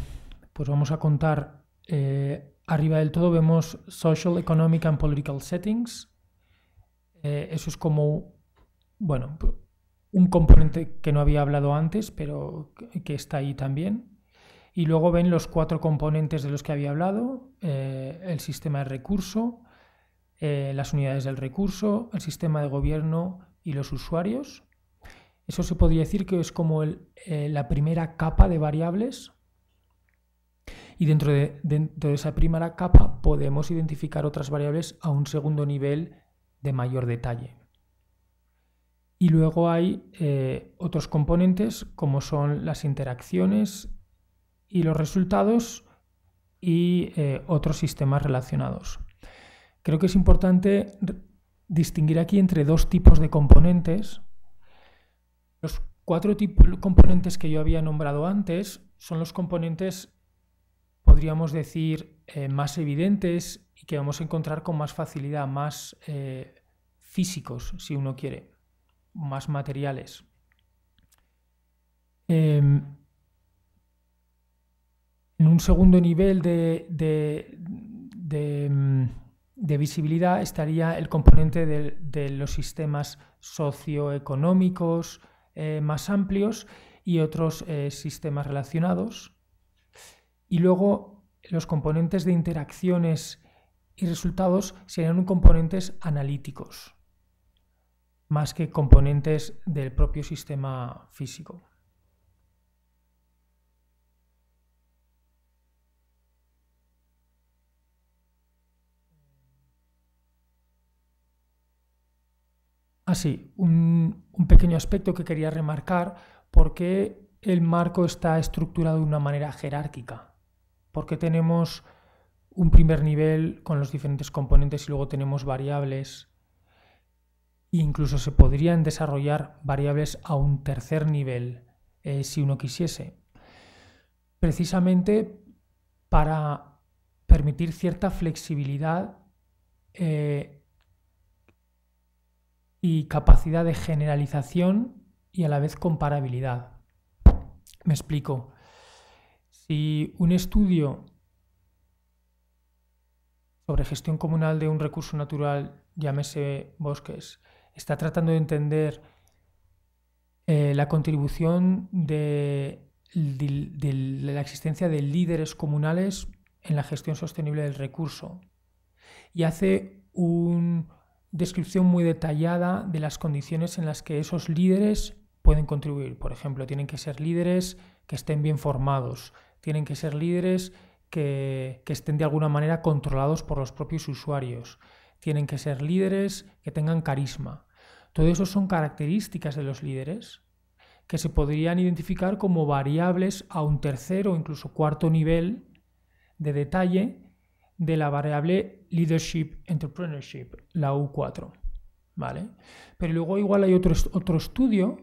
pues vamos a contar, eh, arriba del todo vemos Social, Economic and Political Settings. Eh, eso es como, bueno, un componente que no había hablado antes, pero que está ahí también. Y luego ven los cuatro componentes de los que había hablado, eh, el sistema de recurso, las unidades del recurso, el sistema de gobierno y los usuarios. Eso se podría decir que es como eh, la primera capa de variables y dentro de, esa primera capa podemos identificar otras variables a un segundo nivel de mayor detalle. Y luego hay eh, otros componentes como son las interacciones y los resultados y eh, otros sistemas relacionados. Creo que es importante distinguir aquí entre dos tipos de componentes los cuatro componentes que yo había nombrado antes son los componentes, podríamos decir, eh, más evidentes y que vamos a encontrar con más facilidad, más eh, físicos, si uno quiere, más materiales. Em, en un segundo nivel de mm, visibilidad estaría el componente de, los sistemas socioeconómicos, eh, más amplios y otros eh, sistemas relacionados. Y luego los componentes de interacciones y resultados serían componentes analíticos, más que componentes del propio sistema físico. Así, ah, un, un pequeño aspecto que quería remarcar, porque el marco está estructurado de una manera jerárquica, porque tenemos un primer nivel con los diferentes componentes y luego tenemos variables. E incluso se podrían desarrollar variables a un tercer nivel eh, si uno quisiese. Precisamente para permitir cierta flexibilidad eh, y capacidad de generalización y a la vez comparabilidad. Me explico. Si un estudio sobre gestión comunal de un recurso natural, llámese bosques, está tratando de entender eh, la contribución de, de la existencia de líderes comunales en la gestión sostenible del recurso y hace un descripción muy detallada de las condiciones en las que esos líderes pueden contribuir. Por ejemplo, tienen que ser líderes que estén bien formados, tienen que ser líderes que, estén de alguna manera controlados por los propios usuarios, tienen que ser líderes que tengan carisma. Todo eso son características de los líderes que se podrían identificar como variables a un tercer o incluso cuarto nivel de detalle de la variable Leadership Entrepreneurship, la U4. ¿Vale? Pero luego igual hay otro, otro estudio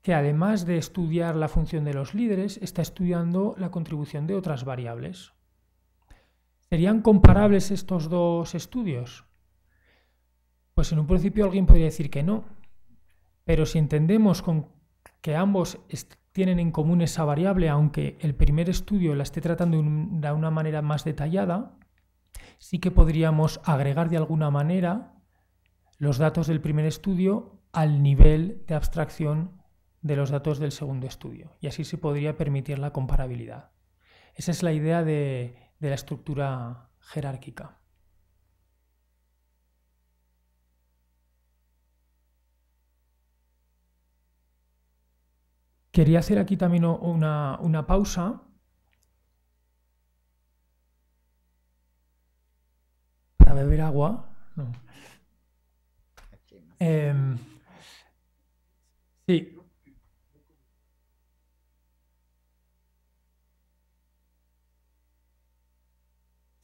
que además de estudiar la función de los líderes, está estudiando la contribución de otras variables. ¿Serían comparables estos dos estudios? Pues en un principio alguien podría decir que no, pero si entendemos con que ambos tienen en común esa variable, aunque el primer estudio la esté tratando de una manera más detallada, sí que podríamos agregar de alguna manera los datos del primer estudio al nivel de abstracción de los datos del segundo estudio. Y así se podría permitir la comparabilidad. Esa es la idea de, de la estructura jerárquica. Quería hacer aquí también una, pausa para beber agua. Em, sí.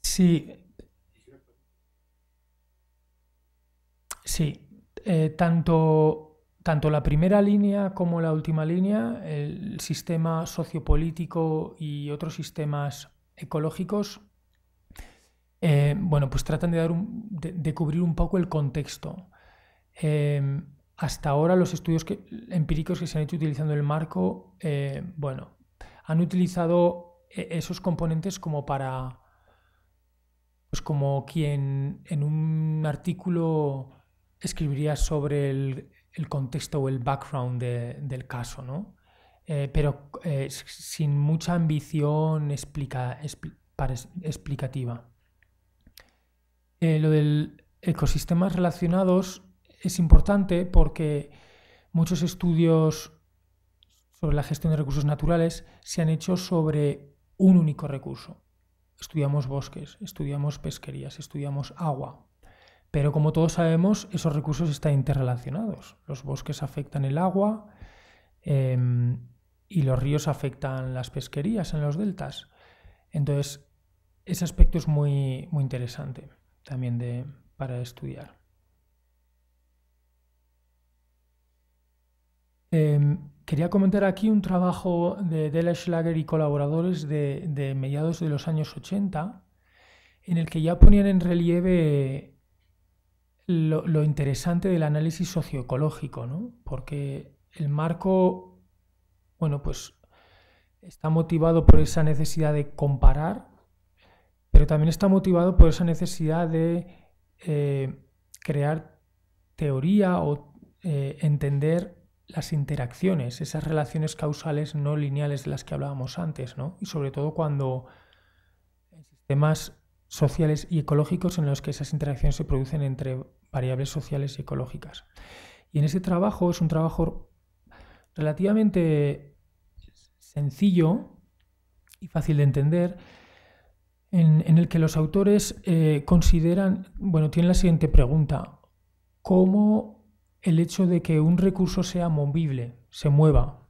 Sí. Sí. Eh, tanto tanto la primera línea como la última línea, el sistema sociopolítico y otros sistemas ecológicos, eh, bueno, pues tratan de, dar cubrir un poco el contexto. Eh, hasta ahora los estudios que, empíricos que se han hecho utilizando el marco, eh, bueno, han utilizado e, esos componentes como para, pues como quien en un artículo escribiría sobre el, el contexto o el background del caso, eh, pero eh, sin mucha ambición explicativa. Eh, lo del ecosistemas relacionados es importante porque muchos estudios sobre la gestión de recursos naturales se han hecho sobre un único recurso. Estudiamos bosques, estudiamos pesquerías, estudiamos agua, pero como todos sabemos, esos recursos están interrelacionados. Los bosques afectan el agua em, y los ríos afectan las pesquerías en los deltas. Entonces, ese aspecto es muy, muy interesante también para estudiar. Em, quería comentar aquí un trabajo de Della Schlager y colaboradores de, de mediados de los años 80, en el que ya ponían en relieve lo, interesante del análisis socioecológico, ¿no? Porque el marco, bueno, pues está motivado por esa necesidad de comparar, pero también está motivado por esa necesidad de eh, crear teoría o eh, entender las interacciones, esas relaciones causales no lineales de las que hablábamos antes, ¿no? Y sobre todo cuando en sistemas sociales y ecológicos en los que esas interacciones se producen entre variables sociales y ecológicas. Y en ese trabajo es un trabajo relativamente sencillo y fácil de entender, en, el que los autores eh, consideran, bueno, tienen la siguiente pregunta, ¿cómo el hecho de que un recurso sea movible, se mueva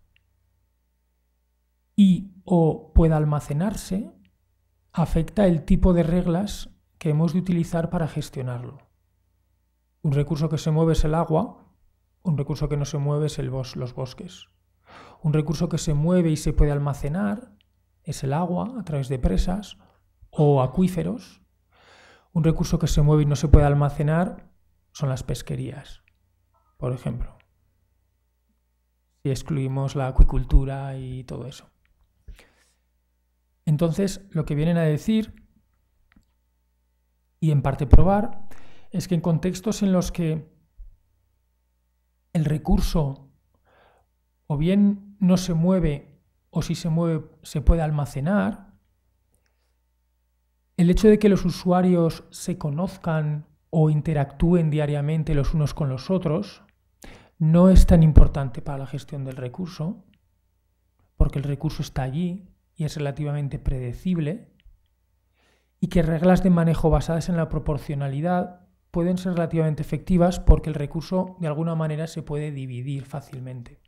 y o pueda almacenarse, afecta el tipo de reglas que hemos de utilizar para gestionarlo? Un recurso que se mueve es el agua, un recurso que no se mueve es los bosques. Un recurso que se mueve y se puede almacenar es el agua a través de presas o acuíferos. Un recurso que se mueve y no se puede almacenar son las pesquerías, por ejemplo. Si excluimos la acuicultura y todo eso. Entonces, lo que vienen a decir y en parte probar es que en contextos en los que el recurso o bien no se mueve o si se mueve se puede almacenar, el hecho de que los usuarios se conozcan o interactúen diariamente los unos con los otros no es tan importante para la gestión del recurso, porque el recurso está allí y es relativamente predecible, y que reglas de manejo basadas en la proporcionalidad pueden ser relativamente efectivas porque el recurso de alguna manera se puede dividir fácilmente.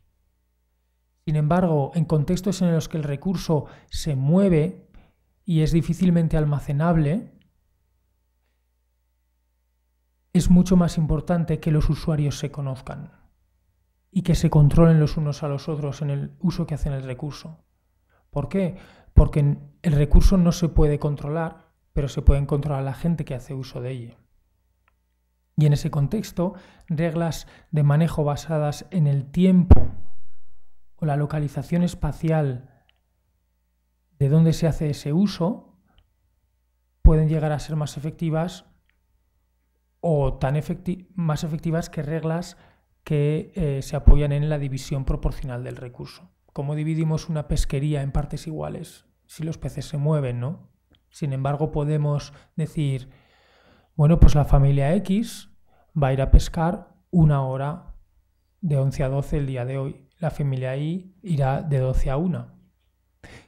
Sin embargo, en contextos en los que el recurso se mueve y es difícilmente almacenable, es mucho más importante que los usuarios se conozcan y que se controlen los unos a los otros en el uso que hacen el recurso. ¿Por qué? Porque el recurso no se puede controlar, pero se puede controlar a la gente que hace uso de ello. Y en ese contexto, reglas de manejo basadas en el tiempo o la localización espacial de dónde se hace ese uso pueden llegar a ser más efectivas o tan más efectivas que reglas que eh, se apoyan en la división proporcional del recurso. ¿Cómo dividimos una pesquería en partes iguales, si los peces se mueven, ¿no? Sin embargo, podemos decir, bueno, pues la familia X va a ir a pescar una hora de 11 a 12 el día de hoy. La familia I irá de 12 a 1.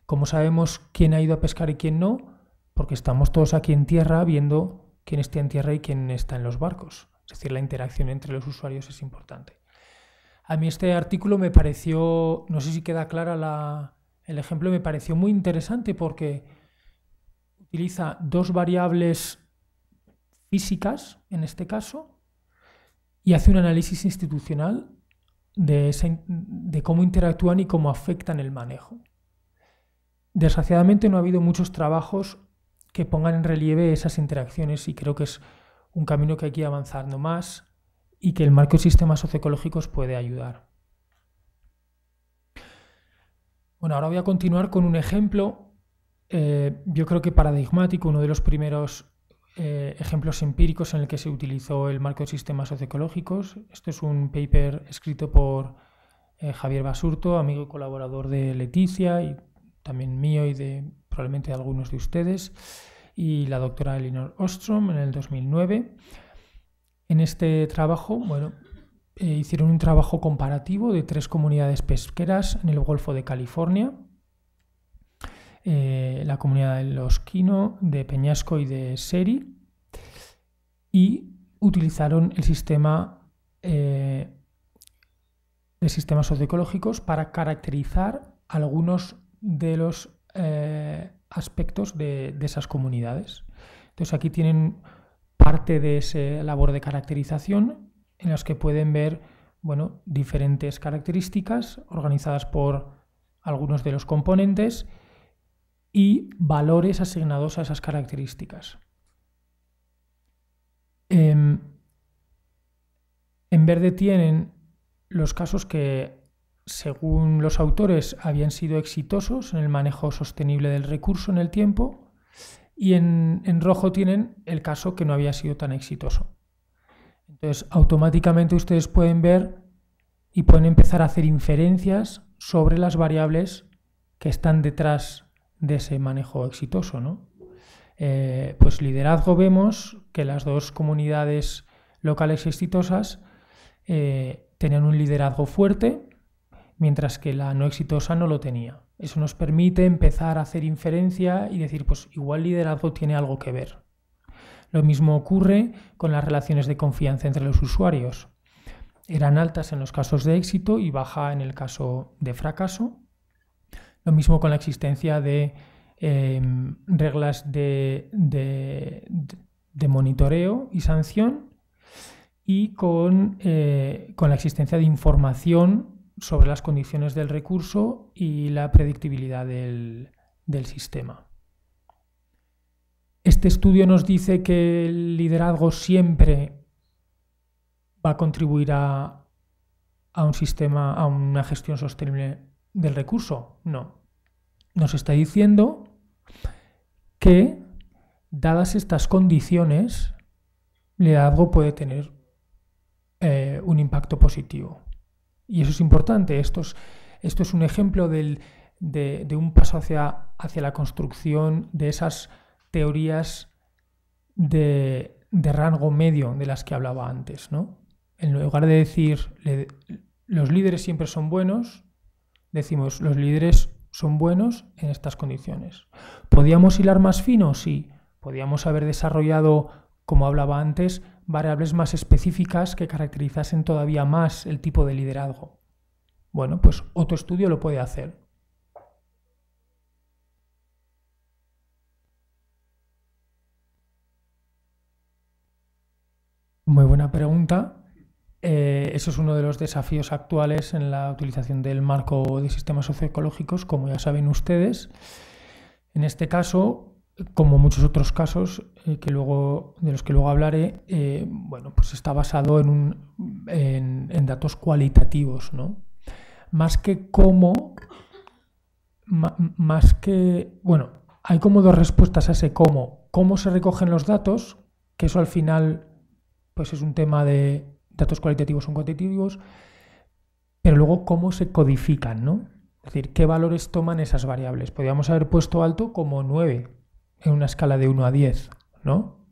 ¿Cómo sabemos quién ha ido a pescar y quién no? Porque estamos todos aquí en tierra viendo quién está en tierra y quién está en los barcos. Es decir, la interacción entre los usuarios es importante. A mí este artículo me pareció, no sé si queda clara el ejemplo, me pareció muy interesante porque utiliza dos variables físicas, en este caso, y hace un análisis institucional de, cómo interactúan y cómo afectan el manejo. Desgraciadamente no ha habido muchos trabajos que pongan en relieve esas interacciones y creo que es un camino que hay que ir avanzando más y que el marco de sistemas socioecológicos puede ayudar. Bueno, ahora voy a continuar con un ejemplo, eh, yo creo que paradigmático, uno de los primeros eh, ejemplos empíricos en el que se utilizó el marco de sistemas socioecológicos. Esto es un paper escrito por eh, Javier Basurto, amigo y colaborador de Leticia y también mío y de probablemente de algunos de ustedes, y la doctora Elinor Ostrom en el 2009. En este trabajo, bueno, eh, hicieron un trabajo comparativo de tres comunidades pesqueras en el Golfo de California, eh, la comunidad de Los Quino, de Peñasco y de Seri, y utilizaron el sistema eh, de sistemas socioecológicos para caracterizar algunos de los eh, aspectos de, esas comunidades. Entonces aquí tienen parte de esa labor de caracterización en las que pueden ver bueno, diferentes características organizadas por algunos de los componentes y valores asignados a esas características. Em, en verde tienen los casos que, según los autores, habían sido exitosos en el manejo sostenible del recurso en el tiempo y en, en rojo tienen el caso que no había sido tan exitoso. Entonces, automáticamente ustedes pueden ver y pueden empezar a hacer inferencias sobre las variables que están detrás de ese manejo exitoso, ¿no? Eh, pues liderazgo vemos que las dos comunidades locales exitosas eh, tenían un liderazgo fuerte, mientras que la no exitosa no lo tenía. Eso nos permite empezar a hacer inferencia y decir, pues igual liderazgo tiene algo que ver. Lo mismo ocurre con las relaciones de confianza entre los usuarios. Eran altas en los casos de éxito y baja en el caso de fracaso, lo mismo con la existencia de em, reglas de, monitoreo y sanción y eh, con, la existencia de información sobre las condiciones del recurso y la predictibilidad del, sistema. Este estudio nos dice que el liderazgo siempre va a contribuir a un sistema, a una gestión sostenible del recurso? No. Nos está diciendo que, dadas estas condiciones, le liderazgo puede tener eh, un impacto positivo. Y eso es importante. Esto es, esto es un ejemplo de, un paso hacia, hacia la construcción de esas teorías de, rango medio de las que hablaba antes. ¿no? En lugar de decir los líderes siempre son buenos, decimos, los líderes son buenos en estas condiciones. ¿Podíamos hilar más fino? Sí. Podíamos haber desarrollado, como hablaba antes, variables más específicas que caracterizasen todavía más el tipo de liderazgo. Bueno, pues otro estudio lo puede hacer. Muy buena pregunta. Eh, eso es uno de los desafíos actuales en la utilización del marco de sistemas socioecológicos, como ya saben ustedes. En este caso, como muchos otros casos eh, que luego, de los que luego hablaré, eh, bueno, pues está basado en, un, en, en datos cualitativos, ¿no? Más que cómo, más que, bueno, hay como dos respuestas a ese cómo. Cómo se recogen los datos, que eso al final pues es un tema de datos cualitativos son cuantitativos, pero luego cómo se codifican, ¿no? Es decir, qué valores toman esas variables. Podríamos haber puesto alto como 9 en una escala de 1 a 10, ¿no?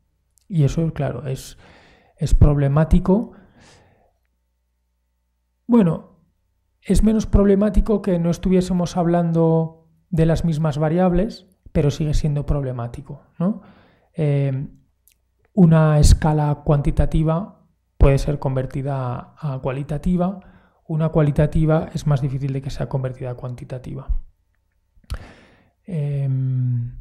Y eso, claro, es, es problemático. Bueno, es menos problemático que no estuviésemos hablando de las mismas variables, pero sigue siendo problemático, ¿no? Eh, una escala cuantitativa puede ser convertida a, cualitativa. Una cualitativa es más difícil de que sea convertida a cuantitativa. Em,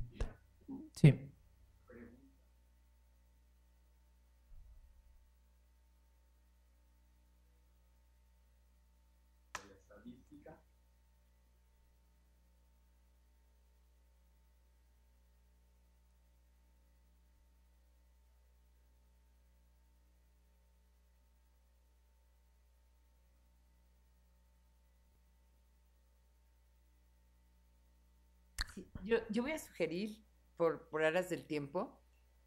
Yo, voy a sugerir, por, por aras del tiempo,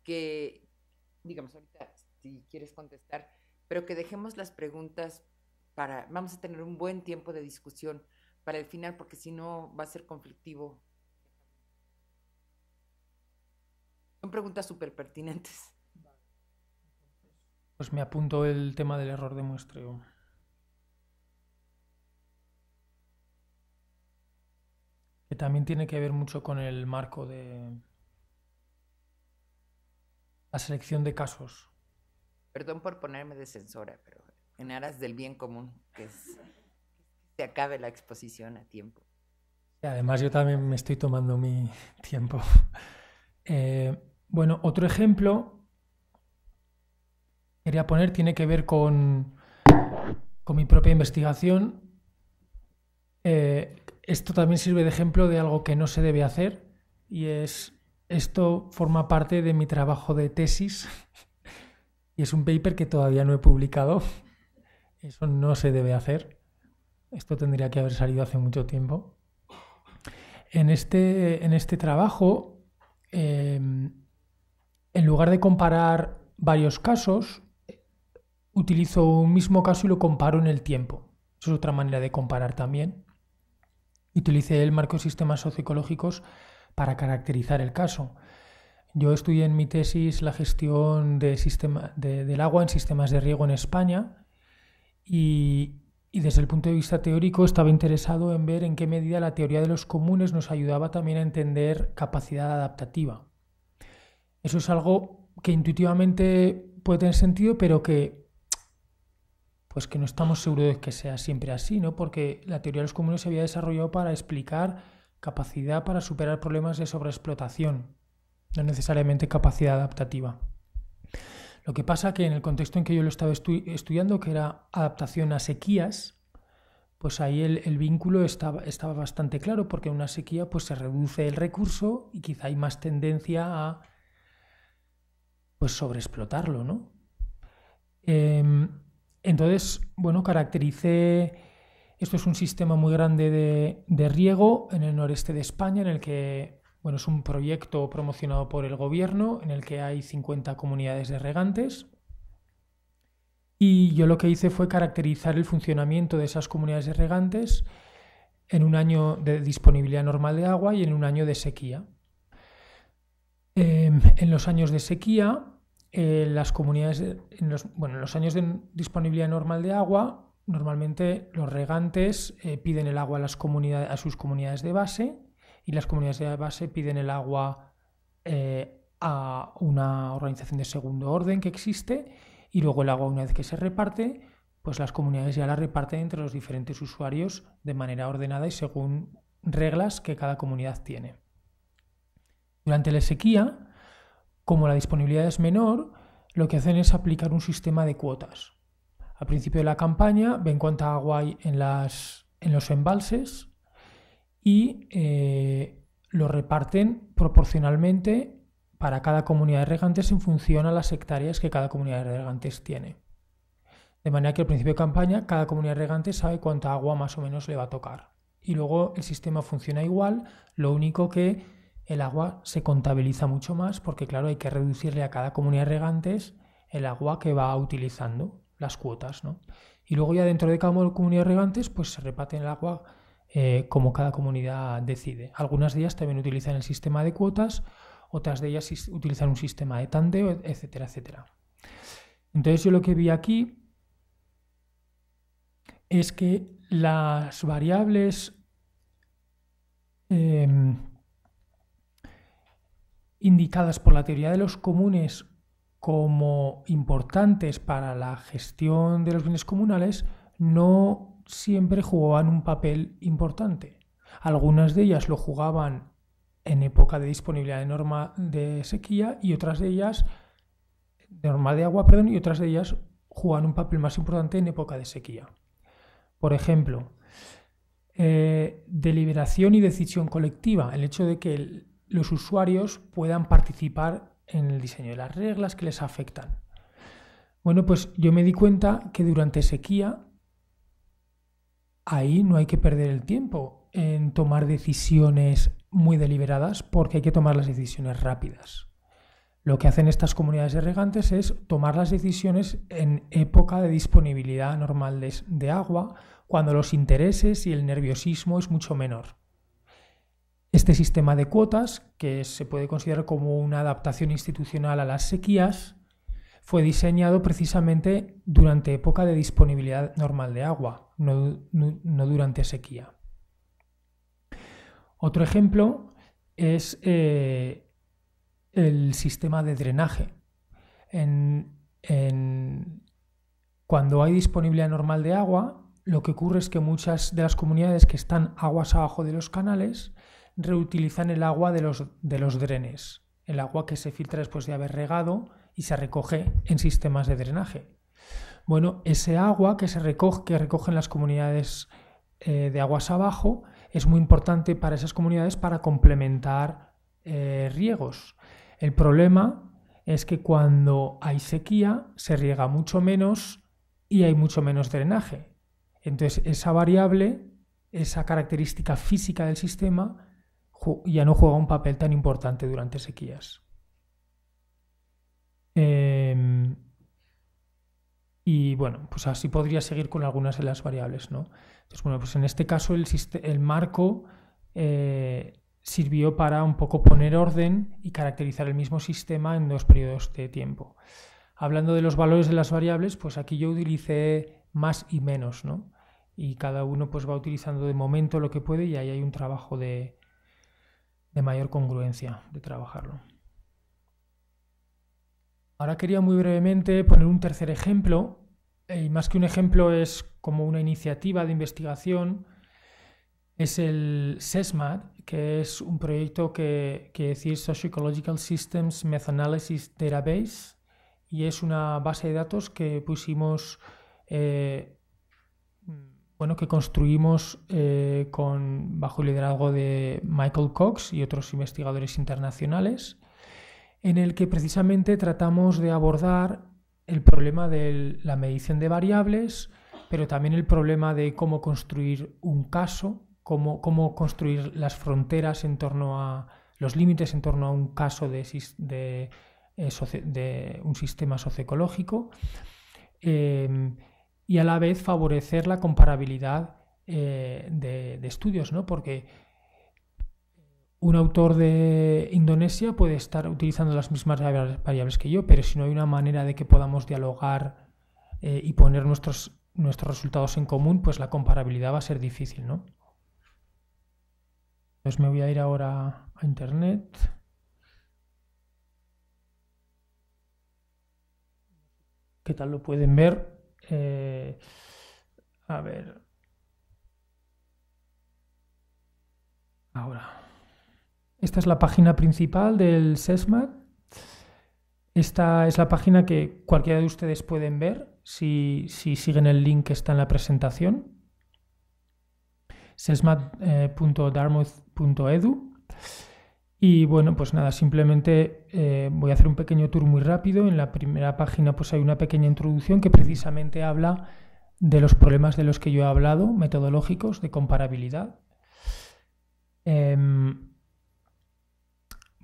que, digamos, ahorita, si quieres contestar, pero que dejemos las preguntas para, vamos a tener un buen tiempo de discusión para el final, porque si no va a ser conflictivo. Son preguntas súper pertinentes. Pues me apunto el tema del error de muestreo. también tiene que ver mucho con el marco de la selección de casos. Perdón por ponerme de censora, pero en aras del bien común, que se acabe la exposición a tiempo. además yo también me estoy tomando mi tiempo. Eh, bueno, otro ejemplo quería poner tiene que ver con, con mi propia investigación. Eh, esto también sirve de ejemplo de algo que no se debe hacer y es esto forma parte de mi trabajo de tesis y es un paper que todavía no he publicado. Eso no se debe hacer. Esto tendría que haber salido hace mucho tiempo. En este, este trabajo, em, en lugar de comparar varios casos, utilizo un mismo caso y lo comparo en el tiempo. es otra manera de comparar también. Utilicé el marco de sistemas socioecológicos para caracterizar el caso. Yo estudié en mi tesis la gestión del agua en sistemas de riego en España y, y desde el punto de vista teórico estaba interesado en ver en qué medida la teoría de los comunes nos ayudaba también a entender capacidad adaptativa. Eso es algo que intuitivamente puede tener sentido, pero que pues que no estamos seguros de que sea siempre así, ¿no? Porque la teoría de los comunes se había desarrollado para explicar capacidad para superar problemas de sobreexplotación, no necesariamente capacidad adaptativa. Lo que pasa que en el contexto en que yo lo estaba estudiando, que era adaptación a sequías, pues ahí el, vínculo estaba, estaba, bastante claro, porque en una sequía pues se reduce el recurso y quizá hay más tendencia a pues sobreexplotarlo, ¿no? Em, entonces, bueno, caractericé, esto es un sistema muy grande de, riego en el noreste de España, en el que, bueno, es un proyecto promocionado por el gobierno, en el que hay 50 comunidades de regantes. Y yo lo que hice fue caracterizar el funcionamiento de esas comunidades de regantes en un año de disponibilidad normal de agua y en un año de sequía. Em, en los años de sequía, eh, las comunidades, en los, bueno, los años de disponibilidad normal de agua, normalmente los regantes eh, piden el agua a, las comunidades, a sus comunidades de base y las comunidades de base piden el agua eh, a una organización de segundo orden que existe y luego el agua una vez que se reparte, pues las comunidades ya la reparten entre los diferentes usuarios de manera ordenada y según reglas que cada comunidad tiene. Durante la sequía, como la disponibilidad es menor, lo que hacen es aplicar un sistema de cuotas. Al principio de la campaña ven cuánta agua hay en, los embalses y eh, lo reparten proporcionalmente para cada comunidad de regantes en función a las hectáreas que cada comunidad de regantes tiene. De manera que al principio de campaña cada comunidad de regantes sabe cuánta agua más o menos le va a tocar. Y luego el sistema funciona igual, lo único que el agua se contabiliza mucho más porque, claro, hay que reducirle a cada comunidad de regantes el agua que va utilizando, las cuotas, ¿no? Y luego ya dentro de cada comunidad de regantes, pues se reparten el agua eh, como cada comunidad decide. Algunas de ellas también utilizan el sistema de cuotas, otras de ellas utilizan un sistema de tandeo, etcétera, etcétera. Entonces yo lo que vi aquí es que las variables em, indicadas por la teoría de los comunes como importantes para la gestión de los bienes comunales no siempre jugaban un papel importante. Algunas de ellas lo jugaban en época de disponibilidad de norma de sequía y otras de ellas, de norma de agua, perdón, y otras de ellas jugaban un papel más importante en época de sequía. Por ejemplo, eh, deliberación y decisión colectiva, el hecho de que el, los usuarios puedan participar en el diseño de las reglas que les afectan. Bueno, pues yo me di cuenta que durante sequía ahí no hay que perder el tiempo en tomar decisiones muy deliberadas porque hay que tomar las decisiones rápidas. Lo que hacen estas comunidades de regantes es tomar las decisiones en época de disponibilidad normal de, de agua, cuando los intereses y el nerviosismo es mucho menor. Este sistema de cuotas, que se puede considerar como una adaptación institucional a las sequías, fue diseñado precisamente durante época de disponibilidad normal de agua, no, durante sequía. Otro ejemplo es eh, el sistema de drenaje. cuando hay disponibilidad normal de agua, lo que ocurre es que muchas de las comunidades que están aguas abajo de los canales reutilizan el agua de los, de los drenes, el agua que se filtra después de haber regado y se recoge en sistemas de drenaje. Bueno, ese agua que se recoge, que recogen las comunidades eh, de aguas abajo, es muy importante para esas comunidades para complementar eh, riegos. El problema es que cuando hay sequía se riega mucho menos y hay mucho menos drenaje. Entonces, esa variable, esa característica física del sistema, ya no juega un papel tan importante durante sequías. Em, y bueno, pues así podría seguir con algunas de las variables, ¿no? bueno, pues en este caso el, el marco eh, sirvió para un poco poner orden y caracterizar el mismo sistema en dos periodos de tiempo. Hablando de los valores de las variables, pues aquí yo utilicé más y menos, ¿no? Y cada uno pues va utilizando de momento lo que puede y ahí hay un trabajo de, de mayor congruencia de trabajarlo. Ahora quería muy brevemente poner un tercer ejemplo, eh, y más que un ejemplo es como una iniciativa de investigación, es el SESMAT, que es un proyecto que quiere decir Sociological Systems Meta-Analysis Database, y es una base de datos que pusimos eh, que construimos eh, con, bajo el liderazgo de Michael Cox y otros investigadores internacionales, en el que precisamente tratamos de abordar el problema de la medición de variables, pero también el problema de cómo construir un caso, cómo, cómo construir las fronteras en torno a los límites en torno a un caso de, eh, un sistema socioecológico. Eh, y a la vez favorecer la comparabilidad eh, de, estudios, ¿no? Porque un autor de Indonesia puede estar utilizando las mismas variables que yo, pero si no hay una manera de que podamos dialogar eh, y poner nuestros, nuestros resultados en común, pues la comparabilidad va a ser difícil, ¿no? Entonces pues me voy a ir ahora a Internet. ¿Qué tal lo pueden ver? Eh, a ver. Ahora. Esta es la página principal del SESMAT. Esta es la página que cualquiera de ustedes pueden ver si, siguen el link que está en la presentación. sesmat.darmouth.edu eh, y bueno, pues nada, simplemente eh, voy a hacer un pequeño tour muy rápido. En la primera página pues hay una pequeña introducción que precisamente habla de los problemas de los que yo he hablado, metodológicos, de comparabilidad. Em,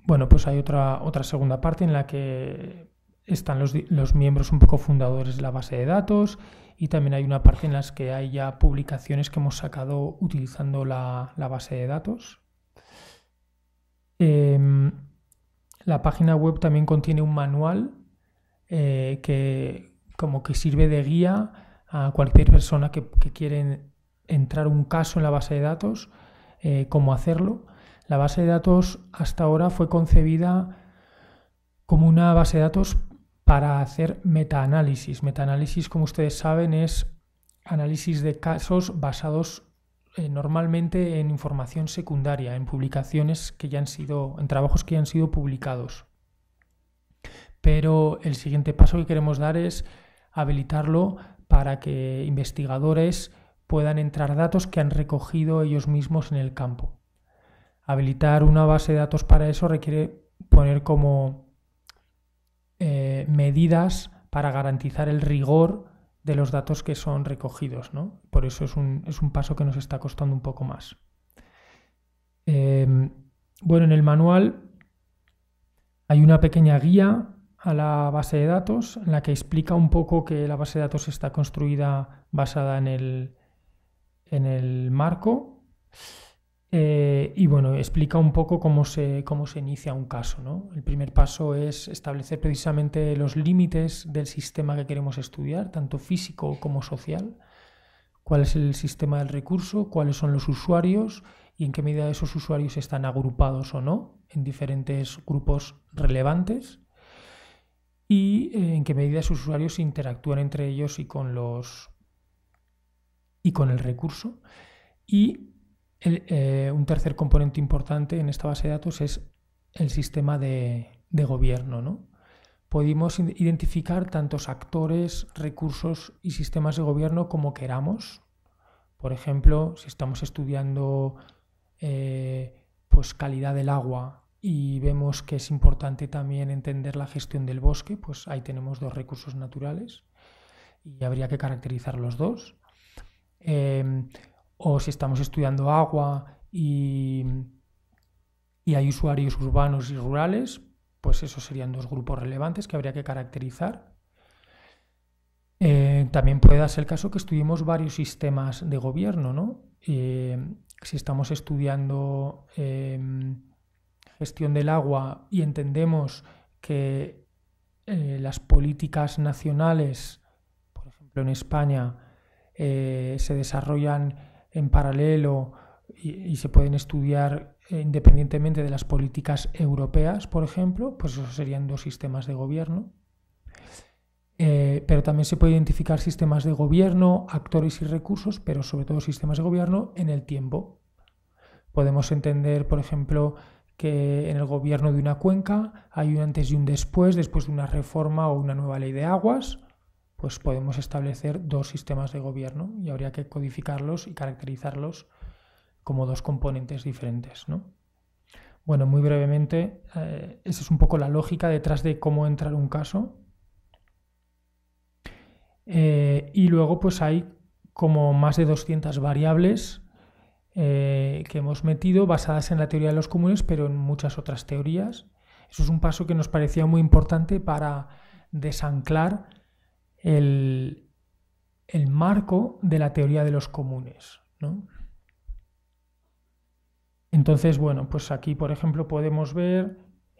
bueno, pues hay otra, otra segunda parte en la que están los, miembros un poco fundadores de la base de datos y también hay una parte en la que hay ya publicaciones que hemos sacado utilizando la, la base de datos. Em, la página web también contiene un manual eh, que como que sirve de guía a cualquier persona que, que entrar un caso en la base de datos, eh, cómo hacerlo. La base de datos hasta ahora fue concebida como una base de datos para hacer metaanálisis. Metaanálisis, como ustedes saben, es análisis de casos basados eh, normalmente en información secundaria, en publicaciones que ya han sido, en trabajos que ya han sido publicados. Pero el siguiente paso que queremos dar es habilitarlo para que investigadores puedan entrar datos que han recogido ellos mismos en el campo. Habilitar una base de datos para eso requiere poner como eh, medidas para garantizar el rigor de los datos que son recogidos. ¿no? Por eso es un, paso que nos está costando un poco más. Em, bueno, en el manual hay una pequeña guía a la base de datos en la que explica un poco que la base de datos está construida basada en en el marco. Eh, y bueno, explica un poco cómo se, cómo se inicia un caso. ¿no? El primer paso es establecer precisamente los límites del sistema que queremos estudiar, tanto físico como social, cuál es el sistema del recurso, cuáles son los usuarios y en qué medida esos usuarios están agrupados o no en diferentes grupos relevantes y eh, en qué medida esos usuarios interactúan entre ellos y con los y con el recurso y eh, un tercer componente importante en esta base de datos es el sistema de, gobierno. ¿no? Podemos identificar tantos actores, recursos y sistemas de gobierno como queramos. Por ejemplo, si estamos estudiando eh, pues calidad del agua y vemos que es importante también entender la gestión del bosque, pues ahí tenemos dos recursos naturales y habría que caracterizar los dos. Em, o si estamos estudiando agua y, hay usuarios urbanos y rurales, pues esos serían dos grupos relevantes que habría que caracterizar. Eh, también puede darse el caso que estudiemos varios sistemas de gobierno, eh, si estamos estudiando eh, gestión del agua y entendemos que las políticas nacionales, por ejemplo en España, se desarrollan en paralelo y, se pueden estudiar eh, independientemente de las políticas europeas, por ejemplo, pues esos serían dos sistemas de gobierno. Eh, pero también se puede identificar sistemas de gobierno, actores y recursos, pero sobre todo sistemas de gobierno en el tiempo. Podemos entender, por ejemplo, que en el gobierno de una cuenca hay un antes y un después, después de una reforma o una nueva ley de aguas, pues podemos establecer dos sistemas de gobierno y habría que codificarlos y caracterizarlos como dos componentes diferentes. ¿no? Bueno, muy brevemente, eh, esa es un poco la lógica detrás de cómo entrar un caso. Eh, y luego pues hay como más de 200 variables eh, que hemos metido basadas en la teoría de los comunes, pero en muchas otras teorías. Eso es un paso que nos parecía muy importante para desanclar el, marco de la teoría de los comunes. Entonces, bueno, pues aquí, por ejemplo, podemos ver,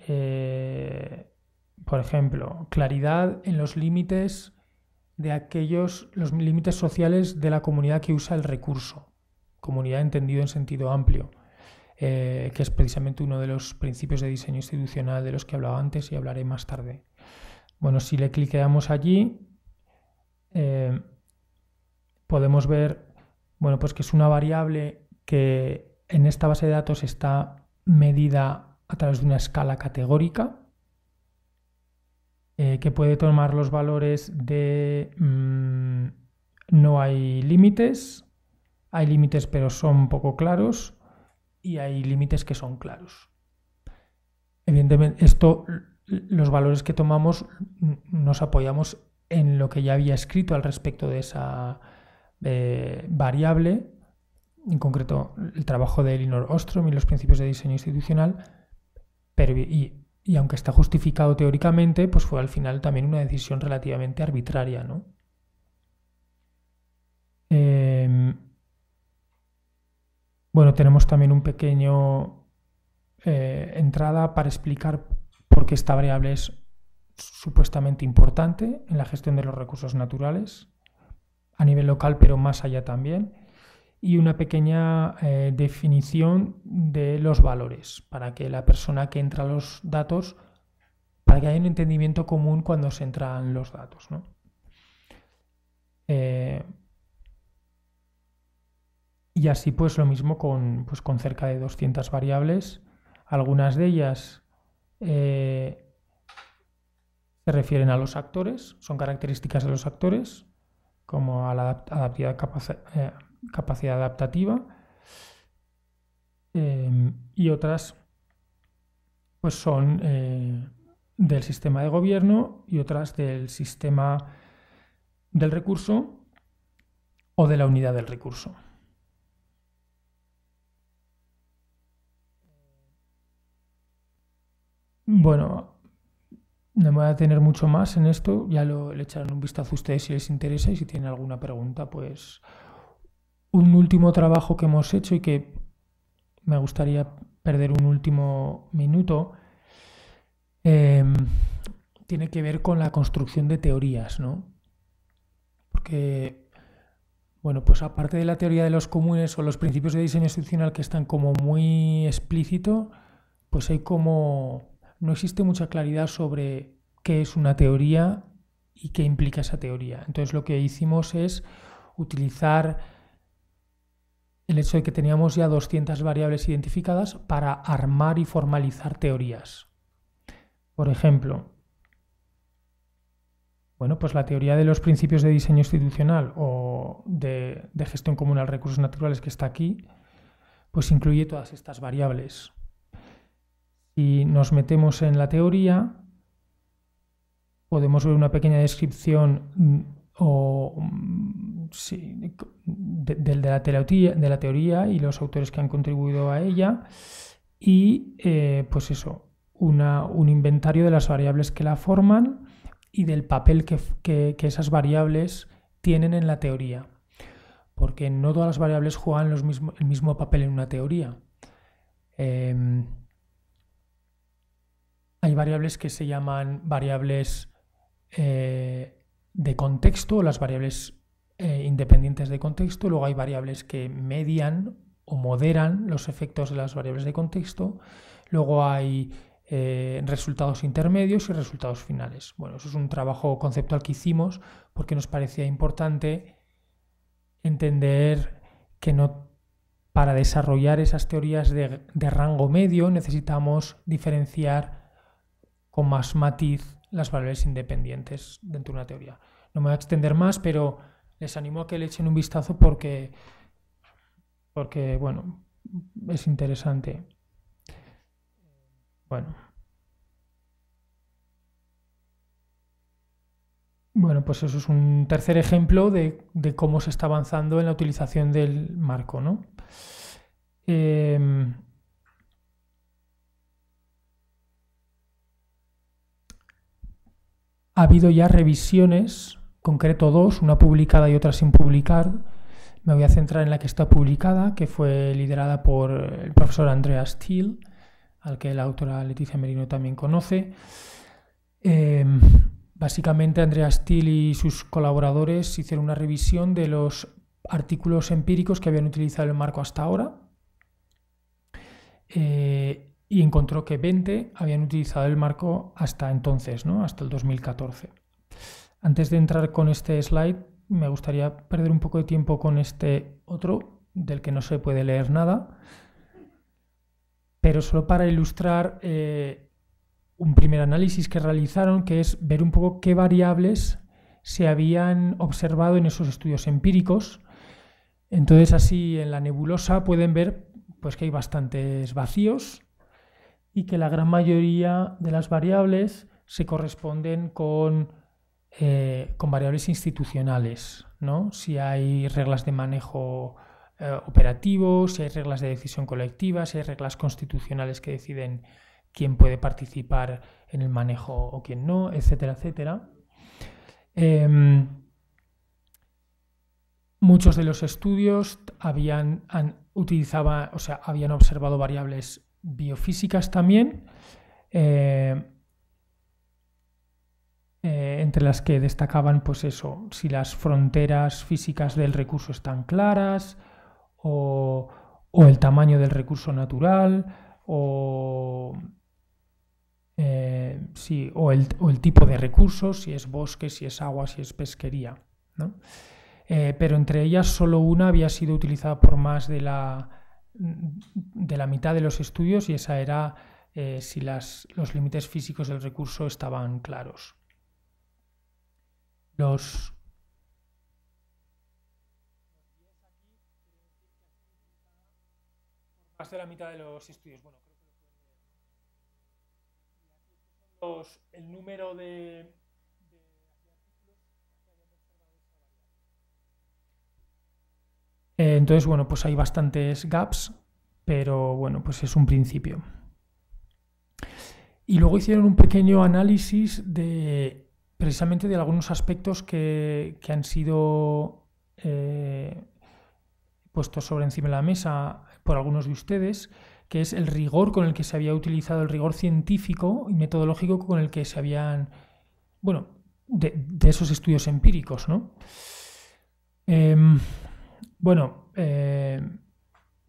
eh, por ejemplo, claridad en los límites de aquellos, los límites sociales de la comunidad que usa el recurso, comunidad entendido en sentido amplio, eh, que es precisamente uno de los principios de diseño institucional de los que hablaba antes y hablaré más tarde. Bueno, si le cliqueamos allí, eh, podemos ver bueno, pues que es una variable que en esta base de datos está medida a través de una escala categórica eh, que puede tomar los valores de mm, no hay límites, hay límites pero son poco claros y hay límites que son claros. Evidentemente, esto, los valores que tomamos mm, nos apoyamos en lo que ya había escrito al respecto de esa eh, variable, en concreto el trabajo de Elinor Ostrom y los principios de diseño institucional, y, aunque está justificado teóricamente, pues fue al final también una decisión relativamente arbitraria, em, bueno, tenemos también un pequeño eh, entrada para explicar por qué esta variable es supuestamente importante en la gestión de los recursos naturales, a nivel local, pero más allá también, y una pequeña eh, definición de los valores, para que la persona que entra los datos, para que haya un entendimiento común cuando se entran los datos. Eh, y así pues lo mismo con, pues, con cerca de 200 variables, algunas de ellas... Eh, se refieren a los actores, son características de los actores, como a la eh, capacidad adaptativa, em, y otras pues son eh, del sistema de gobierno y otras del sistema del recurso o de la unidad del recurso. Bueno, no me voy a tener mucho más en esto, ya lo le echarán un vistazo a ustedes si les interesa y si tienen alguna pregunta, pues un último trabajo que hemos hecho y que me gustaría perder un último minuto, em, tiene que ver con la construcción de teorías, ¿no? Porque, bueno, pues aparte de la teoría de los comunes o los principios de diseño institucional que están como muy explícito, pues hay como no existe mucha claridad sobre qué es una teoría y qué implica esa teoría. Entonces lo que hicimos es utilizar el hecho de que teníamos ya 200 variables identificadas para armar y formalizar teorías. Por ejemplo, bueno, pues la teoría de los principios de diseño institucional o de, de gestión comunal de recursos naturales que está aquí, pues incluye todas estas variables. Si nos metemos en la teoría, podemos ver una pequeña descripción mm, mm, de, la teoría, de la teoría y los autores que han contribuido a ella y eh, pues eso, un inventario de las variables que la forman y del papel que, esas variables tienen en la teoría. Porque no todas las variables juegan los el mismo papel en una teoría. Em, hay variables que se llaman variables eh, de contexto, las variables eh, independientes de contexto, luego hay variables que median o moderan los efectos de las variables de contexto, luego hay eh, resultados intermedios y resultados finales. Bueno, eso es un trabajo conceptual que hicimos porque nos parecía importante entender que no para desarrollar esas teorías de rango medio necesitamos diferenciar más matiz las variables independientes dentro de una teoría. No me voy a extender más, pero les animo a que le echen un vistazo porque, porque bueno, es interesante. Bueno. Bueno, pues eso es un tercer ejemplo de, cómo se está avanzando en la utilización del marco, ¿no? Eh, ha habido ya revisiones, concreto dos, una publicada y otra sin publicar. Me voy a centrar en la que está publicada, que fue liderada por el profesor Andrea Steele, al que la autora Leticia Merino también conoce. Em, básicamente, Andrea Steele y sus colaboradores hicieron una revisión de los artículos empíricos que habían utilizado el marco hasta ahora. Eh, y encontró que 20 habían utilizado el marco hasta entonces, ¿no? hasta el 2014. Antes de entrar con este slide, me gustaría perder un poco de tiempo con este otro, del que no se puede leer nada, pero solo para ilustrar eh, un primer análisis que realizaron, que es ver un poco qué variables se habían observado en esos estudios empíricos. Entonces así en la nebulosa pueden ver pues, que hay bastantes vacíos, y que la gran mayoría de las variables se corresponden con, eh, con variables institucionales, ¿no? Si hay reglas de manejo eh, operativo, si hay reglas de decisión colectiva, si hay reglas constitucionales que deciden quién puede participar en el manejo o quién no, etcétera, etcétera. Em, muchos de los estudios habían, o sea, habían observado variables biofísicas también, eh, eh, entre las que destacaban, pues eso, si las fronteras físicas del recurso están claras, o, el tamaño del recurso natural, o, eh, o, el, tipo de recursos, si es bosque, si es agua, si es pesquería. pero entre ellas solo una había sido utilizada por más de la, de la mitad de los estudios y esa era eh, si las, los límites físicos del recurso estaban claros. Los más de la mitad de los estudios. Bueno, creo que pues, los, el número de, Eh, entonces, bueno, pues hay bastantes gaps, pero bueno, pues es un principio. Y luego hicieron un pequeño análisis de precisamente de algunos aspectos que, han sido eh, puestos sobre encima de la mesa por algunos de ustedes, que es el rigor con el que se había utilizado, el rigor científico y metodológico con el que se habían, bueno, de, esos estudios empíricos, ¿no? Em, bueno, eh,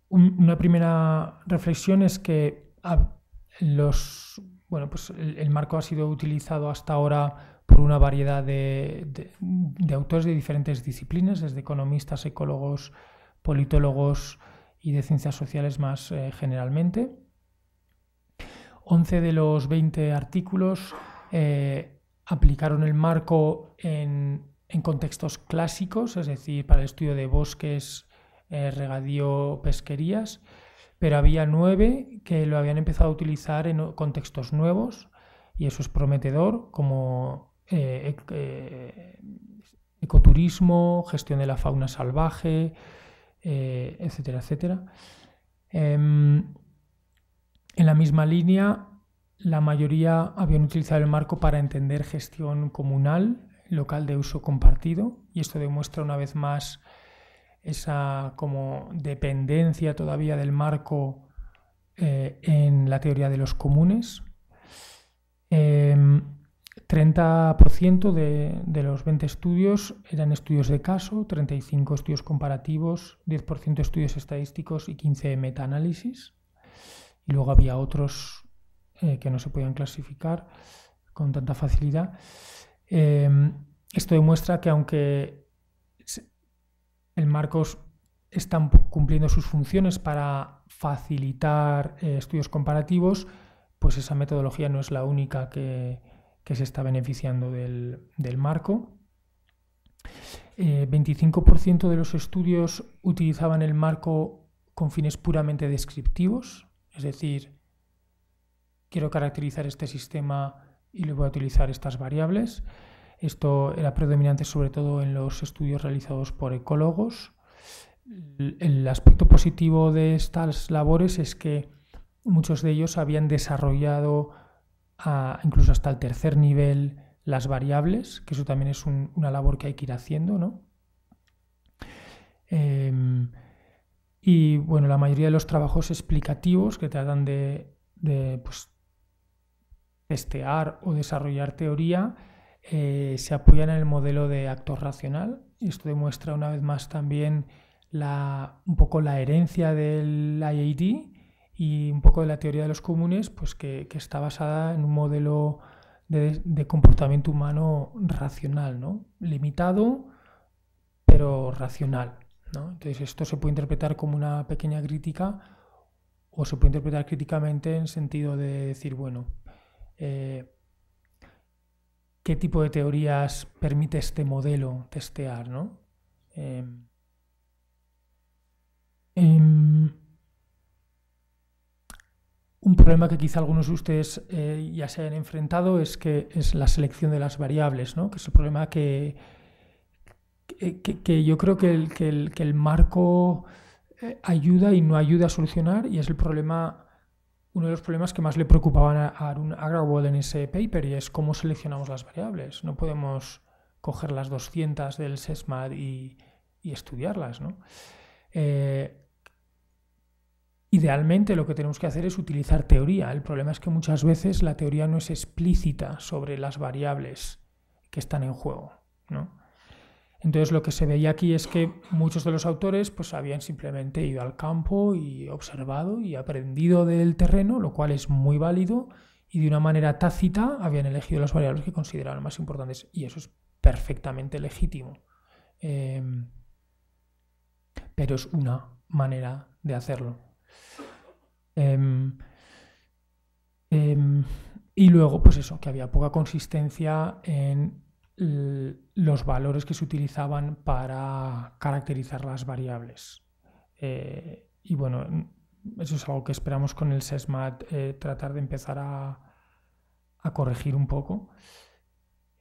una primera reflexión es que ah, los, bueno, pues el, marco ha sido utilizado hasta ahora por una variedad de, autores de diferentes disciplinas, desde economistas, ecólogos, politólogos y de ciencias sociales más eh, generalmente. 11 de los 20 artículos eh, aplicaron el marco en en contextos clásicos, es decir, para el estudio de bosques, eh, regadío, pesquerías, pero había nueve que lo habían empezado a utilizar en contextos nuevos y eso es prometedor como eh, eh, ecoturismo, gestión de la fauna salvaje, etcétera, etcétera. Em, en la misma línea, la mayoría habían utilizado el marco para entender gestión comunal, local de uso compartido y esto demuestra una vez más esa como dependencia todavía del marco eh, en la teoría de los comunes. 30% em, de, los 20 estudios eran estudios de caso, 35 estudios comparativos, 10% estudios estadísticos y 15 metaanálisis. Y luego había otros eh, que no se podían clasificar con tanta facilidad. Em, esto demuestra que aunque el Marcos está cumpliendo sus funciones para facilitar eh, estudios comparativos, pues esa metodología no es la única que, se está beneficiando del, marco. 25% eh, de los estudios utilizaban el marco con fines puramente descriptivos, es decir, quiero caracterizar este sistema y le voy a utilizar estas variables. Esto era predominante sobre todo en los estudios realizados por ecólogos. El aspecto positivo de estas labores es que muchos de ellos habían desarrollado incluso hasta el tercer nivel las variables, que eso también es una labor que hay que ir haciendo, em, y bueno, la mayoría de los trabajos explicativos que tratan de, pues, testear o desarrollar teoría, eh, se apoyan en el modelo de actor racional. Y esto demuestra una vez más también un poco la herencia del IAD y un poco de la teoría de los comunes, pues que, está basada en un modelo de, comportamiento humano racional, ¿no? limitado, pero racional. Entonces esto se puede interpretar como una pequeña crítica o se puede interpretar críticamente en sentido de decir, bueno, eh, qué tipo de teorías permite este modelo testear, em, em, un problema que quizá algunos de ustedes eh, ya se hayan enfrentado es que es la selección de las variables, que es un problema que, que, yo creo que el, el marco eh, ayuda y no ayuda a solucionar y es el problema uno de los problemas que más le preocupaban a Arun Agrawal en ese paper y es cómo seleccionamos las variables. No podemos coger las 200 del SESMAD y, estudiarlas. ¿no? Eh, idealmente lo que tenemos que hacer es utilizar teoría. El problema es que muchas veces la teoría no es explícita sobre las variables que están en juego. ¿no? Entonces lo que se veía aquí es que muchos de los autores pues habían simplemente ido al campo y observado y aprendido del terreno, lo cual es muy válido, y de una manera tácita habían elegido las variables que consideraban más importantes y eso es perfectamente legítimo. Em, pero es una manera de hacerlo. Em, em, y luego, pues eso, que había poca consistencia en los valores que se utilizaban para caracterizar las variables. Eh, y bueno, eso es algo que esperamos con el SESMAT eh, tratar de empezar a, corregir un poco.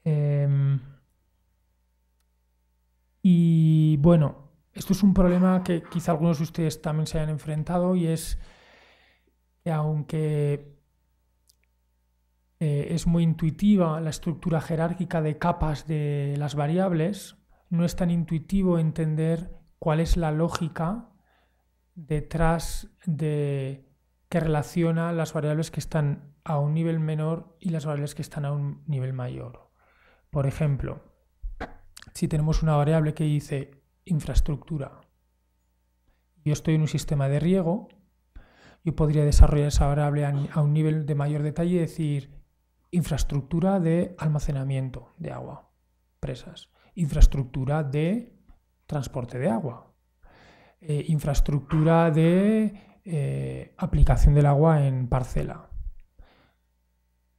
Em, y bueno, esto es un problema que quizá algunos de ustedes también se hayan enfrentado y es que aunque eh, es muy intuitiva la estructura jerárquica de capas de las variables, no es tan intuitivo entender cuál es la lógica detrás de que relaciona las variables que están a un nivel menor y las variables que están a un nivel mayor. Por ejemplo, si tenemos una variable que dice infraestructura, yo estoy en un sistema de riego, yo podría desarrollar esa variable a un nivel de mayor detalle y decir infraestructura de almacenamiento de agua, presas, infraestructura de transporte de agua, eh, infraestructura de eh, aplicación del agua en parcela.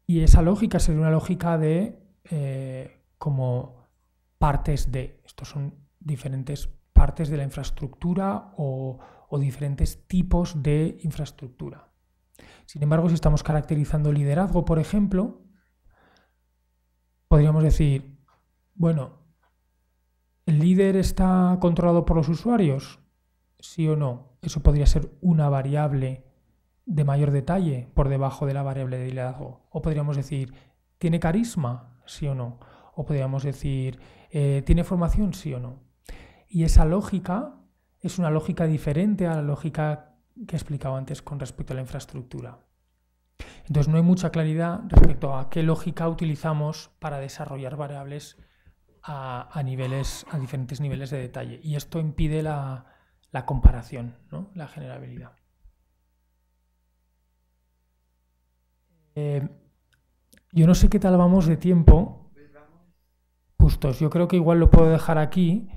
Y esa lógica sería una lógica de eh, como partes de, estos son diferentes partes de la infraestructura o diferentes tipos de infraestructura. Sin embargo, si estamos caracterizando liderazgo, por ejemplo, podríamos decir, bueno, ¿el líder está controlado por los usuarios? Sí o no. Eso podría ser una variable de mayor detalle por debajo de la variable de liderazgo. O podríamos decir, ¿tiene carisma? Sí o no. O podríamos decir, eh, ¿tiene formación? Sí o no. Y esa lógica es una lógica diferente a la lógica que he explicado antes con respecto a la infraestructura. Entonces no hay mucha claridad respecto a qué lógica utilizamos para desarrollar variables a, niveles, a diferentes niveles de detalle. Y esto impide la, comparación, la generabilidad. Eh, yo no sé qué tal vamos de tiempo. Justos, yo creo que igual lo puedo dejar aquí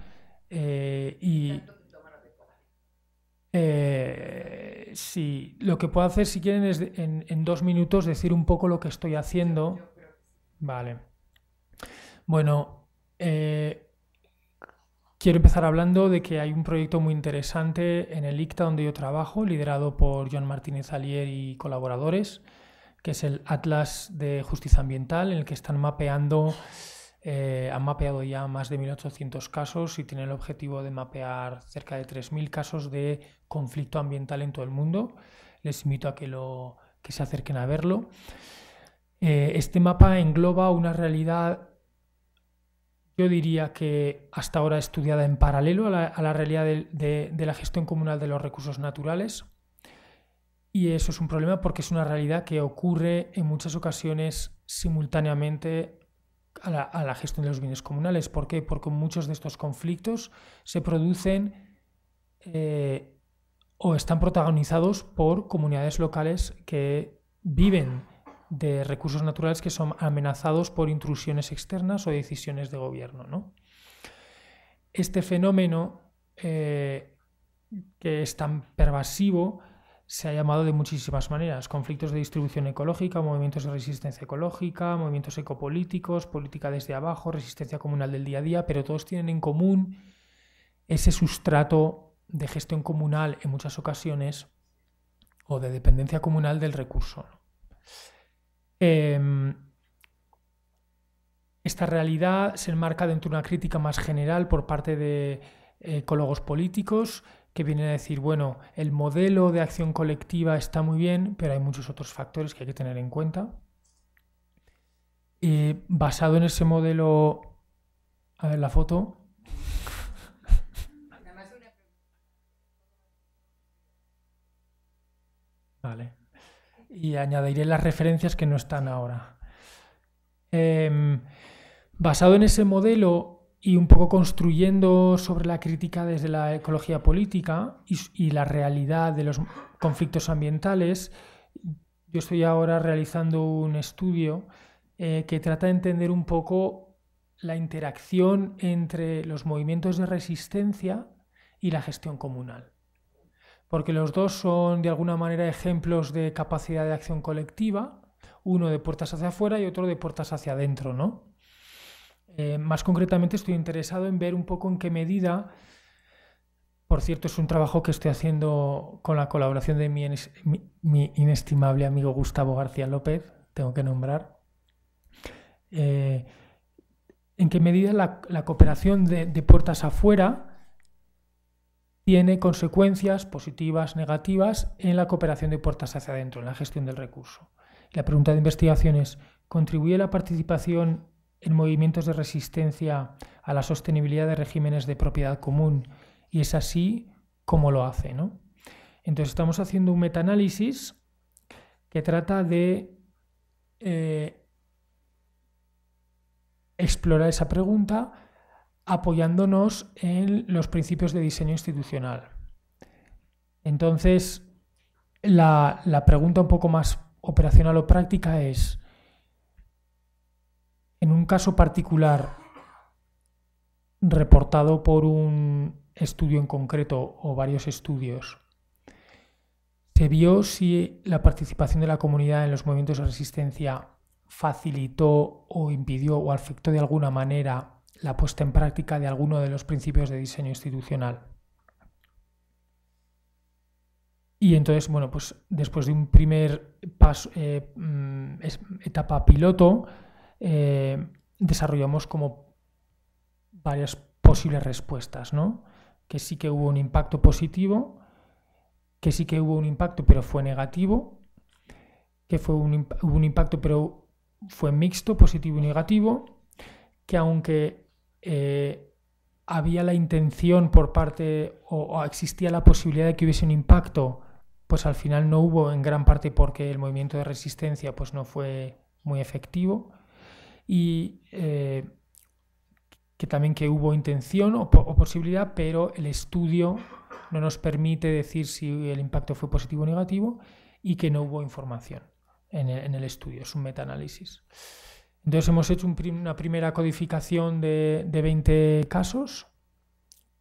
eh, y... Eh, si, lo que puedo hacer, si quieren, es en, dos minutos decir un poco lo que estoy haciendo. Vale. Bueno, eh, quiero empezar hablando de que hay un proyecto muy interesante en el ICTA donde yo trabajo, liderado por John Martínez Alier y colaboradores, que es el Atlas de Justicia Ambiental, en el que están mapeando eh, han mapeado ya más de 1.800 casos y tienen el objetivo de mapear cerca de 3.000 casos de conflicto ambiental en todo el mundo. Les invito a que, lo, que se acerquen a verlo. Eh, este mapa engloba una realidad, yo diría que hasta ahora estudiada en paralelo a la, realidad de la gestión comunal de los recursos naturales. Y eso es un problema porque es una realidad que ocurre en muchas ocasiones simultáneamente a la, gestión de los bienes comunales. ¿Por qué? Porque muchos de estos conflictos se producen eh, o están protagonizados por comunidades locales que viven de recursos naturales que son amenazados por intrusiones externas o decisiones de gobierno. ¿no? Este fenómeno eh, que es tan pervasivo se ha llamado de muchísimas maneras, conflictos de distribución ecológica, movimientos de resistencia ecológica, movimientos ecopolíticos, política desde abajo, resistencia comunal del día a día, pero todos tienen en común ese sustrato de gestión comunal en muchas ocasiones o de dependencia comunal del recurso. Em, esta realidad se enmarca dentro de una crítica más general por parte de eh, ecólogos políticos que viene a decir, bueno, el modelo de acción colectiva está muy bien, pero hay muchos otros factores que hay que tener en cuenta. Y basado en ese modelo, a ver la foto. Vale. Y añadiré las referencias que no están ahora. Em, basado en ese modelo, y un poco construyendo sobre la crítica desde la ecología política y, la realidad de los conflictos ambientales, yo estoy ahora realizando un estudio eh, que trata de entender un poco la interacción entre los movimientos de resistencia y la gestión comunal. Porque los dos son de alguna manera ejemplos de capacidad de acción colectiva, uno de puertas hacia afuera y otro de puertas hacia adentro, ¿no? Eh, más concretamente estoy interesado en ver un poco en qué medida, por cierto, es un trabajo que estoy haciendo con la colaboración de mi, inestimable amigo Gustavo García López, tengo que nombrar, eh, en qué medida la, cooperación de, de, puertas afuera tiene consecuencias positivas, negativas en la cooperación de puertas hacia adentro, en la gestión del recurso. La pregunta de investigación es, ¿contribuye la participación en movimientos de resistencia a la sostenibilidad de regímenes de propiedad común. Y es así como lo hace. Entonces estamos haciendo un metaanálisis que trata de eh, explorar esa pregunta apoyándonos en los principios de diseño institucional. Entonces, la pregunta un poco más operacional o práctica es, en un caso particular reportado por un estudio en concreto o varios estudios, se vio si la participación de la comunidad en los movimientos de resistencia facilitó o impidió o afectó de alguna manera la puesta en práctica de alguno de los principios de diseño institucional. Y entonces, bueno, pues después de un primer paso, eh, mm, etapa piloto, eh, desarrollamos como varias posibles respuestas, ¿no? Que sí que hubo un impacto positivo, que sí que hubo un impacto pero fue negativo, que fue un, hubo un impacto pero fue mixto, positivo y negativo, que aunque eh, había la intención por parte o, existía la posibilidad de que hubiese un impacto, pues al final no hubo en gran parte porque el movimiento de resistencia pues no fue muy efectivo y eh, que también que hubo intención o, posibilidad, pero el estudio no nos permite decir si el impacto fue positivo o negativo y que no hubo información en e, el, estudio, es un metaanálisis. Entonces hemos hecho una primera codificación de, 20 casos,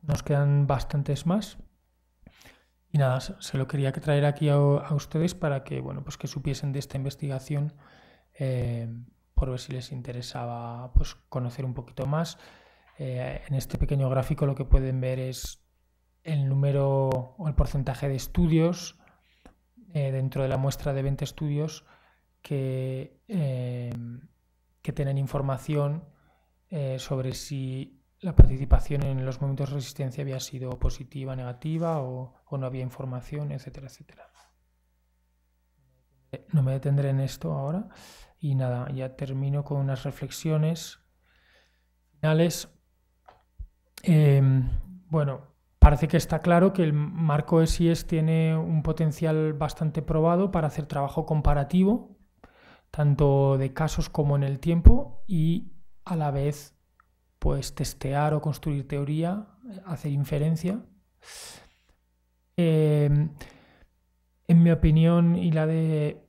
nos quedan bastantes más, y nada, se lo quería traer aquí a, ustedes para que, bueno, pues que supiesen de esta investigación eh, por ver si les interesaba pues, conocer un poquito más. Eh, en este pequeño gráfico lo que pueden ver es el número o el porcentaje de estudios eh, dentro de la muestra de 20 estudios que, eh, que tienen información sobre si la participación en los momentos de resistencia había sido positiva, negativa o, o no había información, etcétera, etcétera. No me detendré en esto ahora. Y nada, ya termino con unas reflexiones finales. Em, bueno, parece que está claro que el marco SIS e e tiene un potencial bastante probado para hacer trabajo comparativo, tanto de casos como en el tiempo, y a la vez pues testear o construir teoría, hacer inferencia. Em, en mi opinión y la de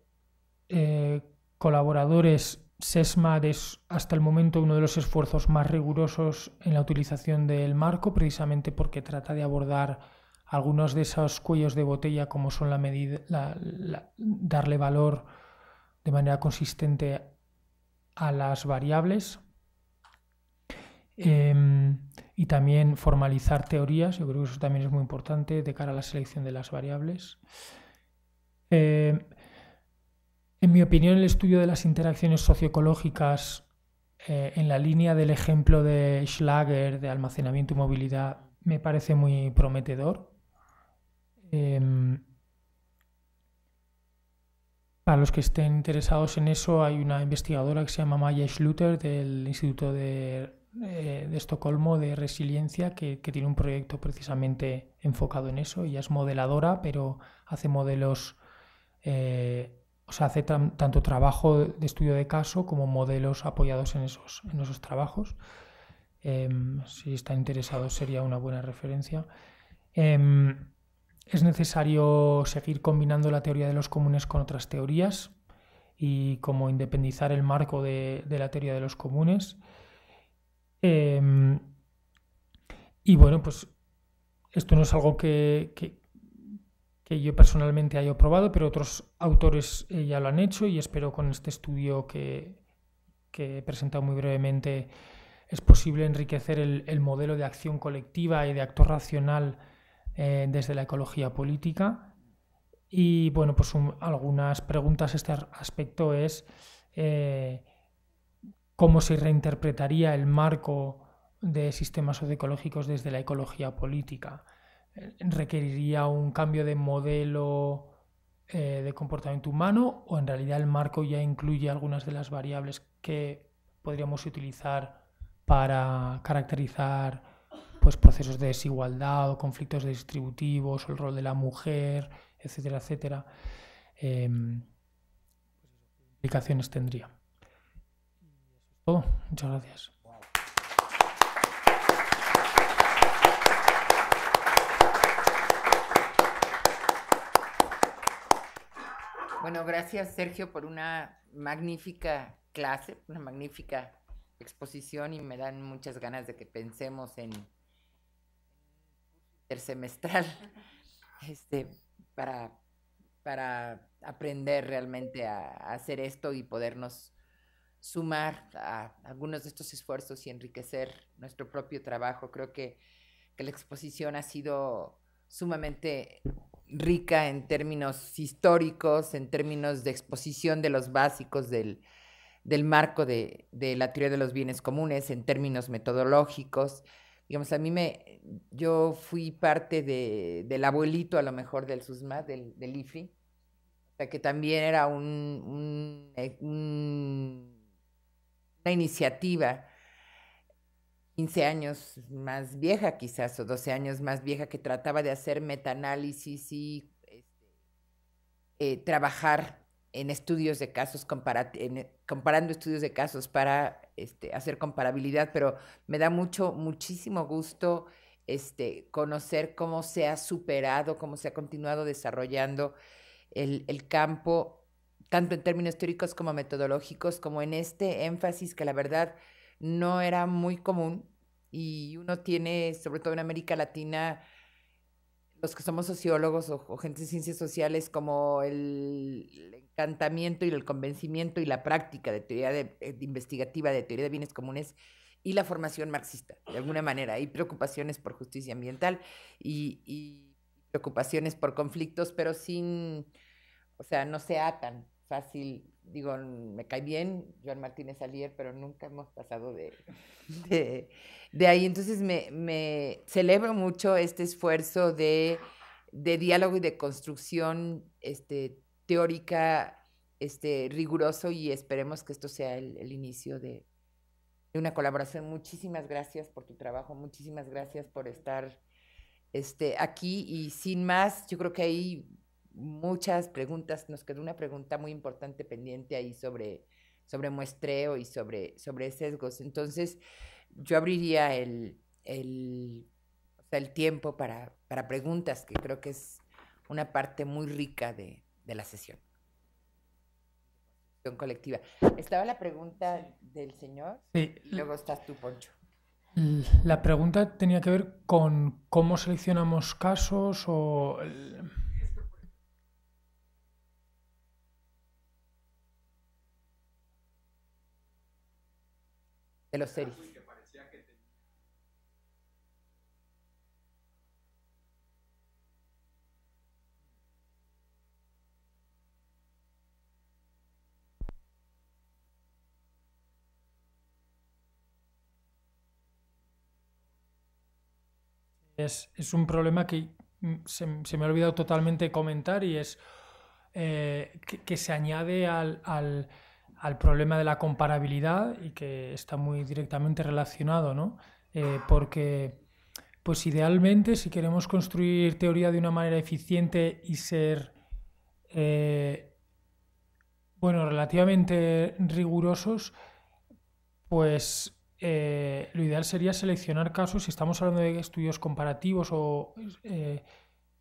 eh, colaboradores, Sesma es hasta el momento uno de los esfuerzos más rigurosos en la utilización del marco, precisamente porque trata de abordar algunos de esos cuellos de botella como son la medida, darle valor de manera consistente a las variables em, y también formalizar teorías, yo creo que eso también es muy importante de cara a la selección de las variables. Em, en mi opinión, el estudio de las interacciones socioecológicas eh, en la línea del ejemplo de Schlager de almacenamiento y movilidad me parece muy prometedor. Em, para los que estén interesados en eso, hay una investigadora que se llama Maya Schluter del Instituto de, eh, Estocolmo de Resiliencia que, tiene un proyecto precisamente enfocado en eso. Ella es modeladora, pero hace modelos eh, o hace tanto trabajo de estudio de caso como modelos apoyados en esos, en esos trabajos. Em, si está interesado sería una buena referencia. Em, es necesario seguir combinando la teoría de los comunes con otras teorías y como independizar el marco de, la teoría de los comunes. Em, y bueno, pues esto no es algo que, que yo personalmente haya probado, pero otros autores eh, ya lo han hecho y espero con este estudio que, que he presentado muy brevemente es posible enriquecer el, modelo de acción colectiva y de actor racional eh, desde la ecología política. Y bueno, pues algunas preguntas este aspecto es eh, cómo se reinterpretaría el marco de sistemas socioecológicos desde la ecología política requeriría un cambio de modelo eh, de comportamiento humano o en realidad el marco ya incluye algunas de las variables que podríamos utilizar para caracterizar pues, procesos de desigualdad o conflictos distributivos o el rol de la mujer, etcétera, etcétera. Em, ¿Qué implicaciones tendría? Todo, muchas gracias. Bueno, gracias Sergio por una magnífica clase, una magnífica exposición y me dan muchas ganas de que pensemos en el semestral este, para, para aprender realmente a, hacer esto y podernos sumar a algunos de estos esfuerzos y enriquecer nuestro propio trabajo. Creo que, que la exposición ha sido sumamente rica en términos históricos, en términos de exposición de los básicos del, marco de, la teoría de los bienes comunes, en términos metodológicos. Digamos, a mí me, yo fui parte de, del abuelito a lo mejor del SUSMA, del, del IFI, que también era eh, una iniciativa 15 años más vieja quizás, o 12 años más vieja, que trataba de hacer metaanálisis y este, eh, trabajar en estudios de casos, comparando estudios de casos para este, hacer comparabilidad, pero me da mucho, muchísimo gusto este, conocer cómo se ha superado, cómo se ha continuado desarrollando el, el campo, tanto en términos teóricos como metodológicos, como en este énfasis que la verdad no era muy común y uno tiene, sobre todo en América Latina, los que somos sociólogos o, gente de ciencias sociales, como el, encantamiento y el convencimiento y la práctica de teoría eh, investigativa de teoría de bienes comunes y la formación marxista, de alguna manera. Hay preocupaciones por justicia ambiental y, preocupaciones por conflictos, pero sin, o sea, no se atan fácil digo, me cae bien Joan Martínez Alier, pero nunca hemos pasado de, de, ahí. Entonces me, celebro mucho este esfuerzo de, diálogo y de construcción este, teórica este, riguroso y esperemos que esto sea el, inicio de, de, una colaboración. Muchísimas gracias por tu trabajo, muchísimas gracias por estar este, aquí y sin más, yo creo que ahí muchas preguntas, nos quedó una pregunta muy importante pendiente ahí sobre, sobre muestreo y sobre, sobre sesgos. Entonces, yo abriría el, tiempo para, preguntas, que creo que es una parte muy rica de, la sesión. Colectiva. Estaba la pregunta del señor luego estás tú, Poncho. La pregunta tenía que ver con cómo seleccionamos casos o Es, un problema que mm, se, me ha olvidado totalmente comentar y es eh, que, que, se añade al, al al problema de la comparabilidad y que está muy directamente relacionado, ¿no? Eh, porque, pues idealmente, si queremos construir teoría de una manera eficiente y ser, eh, bueno, relativamente rigurosos, pues eh, lo ideal sería seleccionar casos, si estamos hablando de estudios comparativos o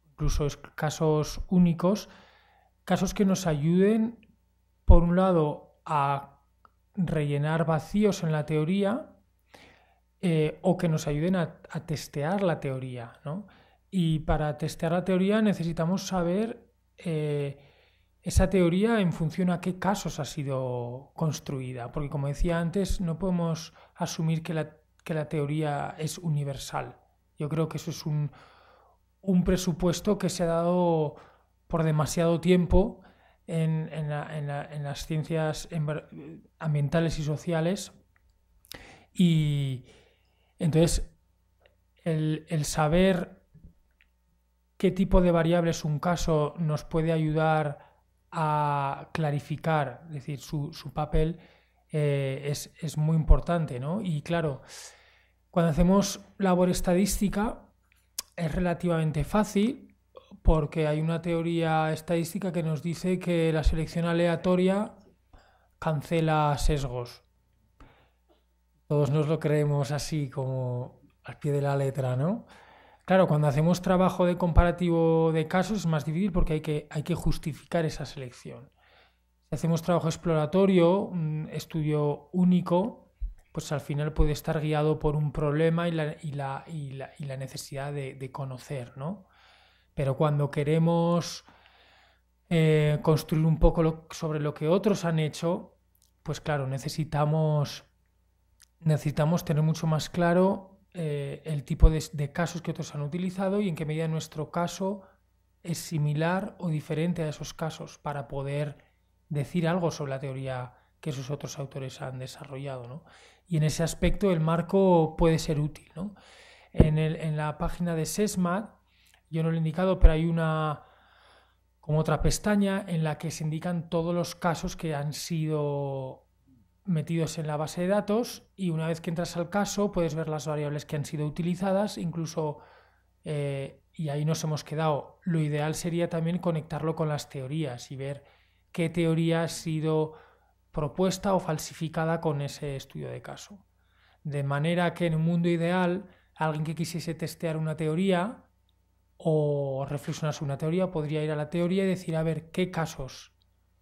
incluso casos únicos, casos que nos ayuden, por un lado, a rellenar vacíos en la teoría eh, o que nos ayuden a, testear la teoría. Y para testear la teoría necesitamos saber eh, esa teoría en función a qué casos ha sido construida, porque como decía antes, no podemos asumir que la, la teoría es universal. Yo creo que eso es un, un presupuesto que se ha dado por demasiado tiempo en, las ciencias ambientales y sociales. Y entonces, el, saber qué tipo de variables un caso nos puede ayudar a clarificar, decir, su, papel eh, es, es, muy importante, ¿no? Y claro, cuando hacemos labor estadística es relativamente fácil porque hay una teoría estadística que nos dice que la selección aleatoria cancela sesgos. Todos nos lo creemos así como al pie de la letra, ¿no? Claro, cuando hacemos trabajo de comparativo de casos es más difícil porque hay que, justificar esa selección. Si hacemos trabajo exploratorio, un estudio único, pues al final puede estar guiado por un problema y la, necesidad de, de conocer, ¿no? Pero cuando queremos eh, construir un poco sobre lo que otros han hecho, pues claro, necesitamos, necesitamos tener mucho más claro eh, el tipo de, casos que otros han utilizado y en qué medida nuestro caso es similar o diferente a esos casos para poder decir algo sobre la teoría que esos otros autores han desarrollado. ¿no? Y en ese aspecto el marco puede ser útil. ¿no? En, en la página de SESMAT yo no lo he indicado, pero hay una como otra pestaña en la que se indican todos los casos que han sido metidos en la base de datos y una vez que entras al caso puedes ver las variables que han sido utilizadas, incluso, eh, y ahí nos hemos quedado, lo ideal sería también conectarlo con las teorías y ver qué teoría ha sido propuesta o falsificada con ese estudio de caso. De manera que en un mundo ideal, alguien que quisiese testear una teoría o reflexionar sobre una teoría, podría ir a la teoría y decir, a ver, ¿qué casos?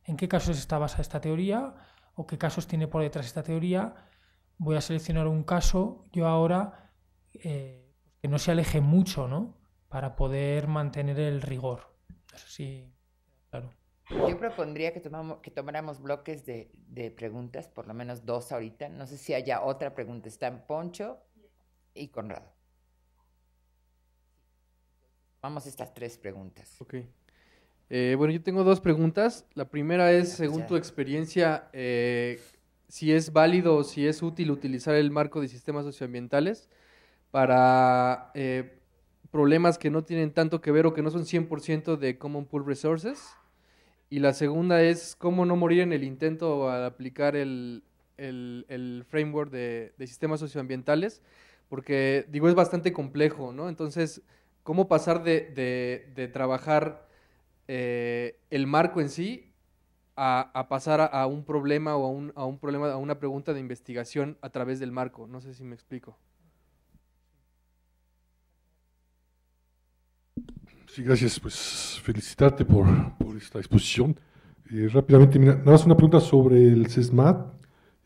¿En qué casos está basada esta teoría? ¿O qué casos tiene por detrás esta teoría? Voy a seleccionar un caso yo ahora eh, que no se aleje mucho, ¿no? Para poder mantener el rigor. Eso Claro. Yo propondría que, tomamos, que tomáramos bloques de, preguntas, por lo menos dos ahorita. No sé si haya otra pregunta. en Poncho y Conrado. Vamos a estas tres preguntas. Ok. Eh, bueno, yo tengo dos preguntas. La primera es, pues según tu experiencia, eh, si es válido o si es útil utilizar el marco de sistemas socioambientales para eh, problemas que no tienen tanto que ver o que no son 100% de Common Pool Resources. Y la segunda es cómo no morir en el intento al aplicar el, framework de, de sistemas socioambientales, porque digo, es bastante complejo, ¿no? Entonces, cómo pasar de, trabajar eh, el marco en sí a, pasar a, un problema o a un, problema, a una pregunta de investigación a través del marco. No sé si me explico. Sí, gracias. Pues felicitarte por, esta exposición. Eh, rápidamente, mira, nada más una pregunta sobre el CESMAT.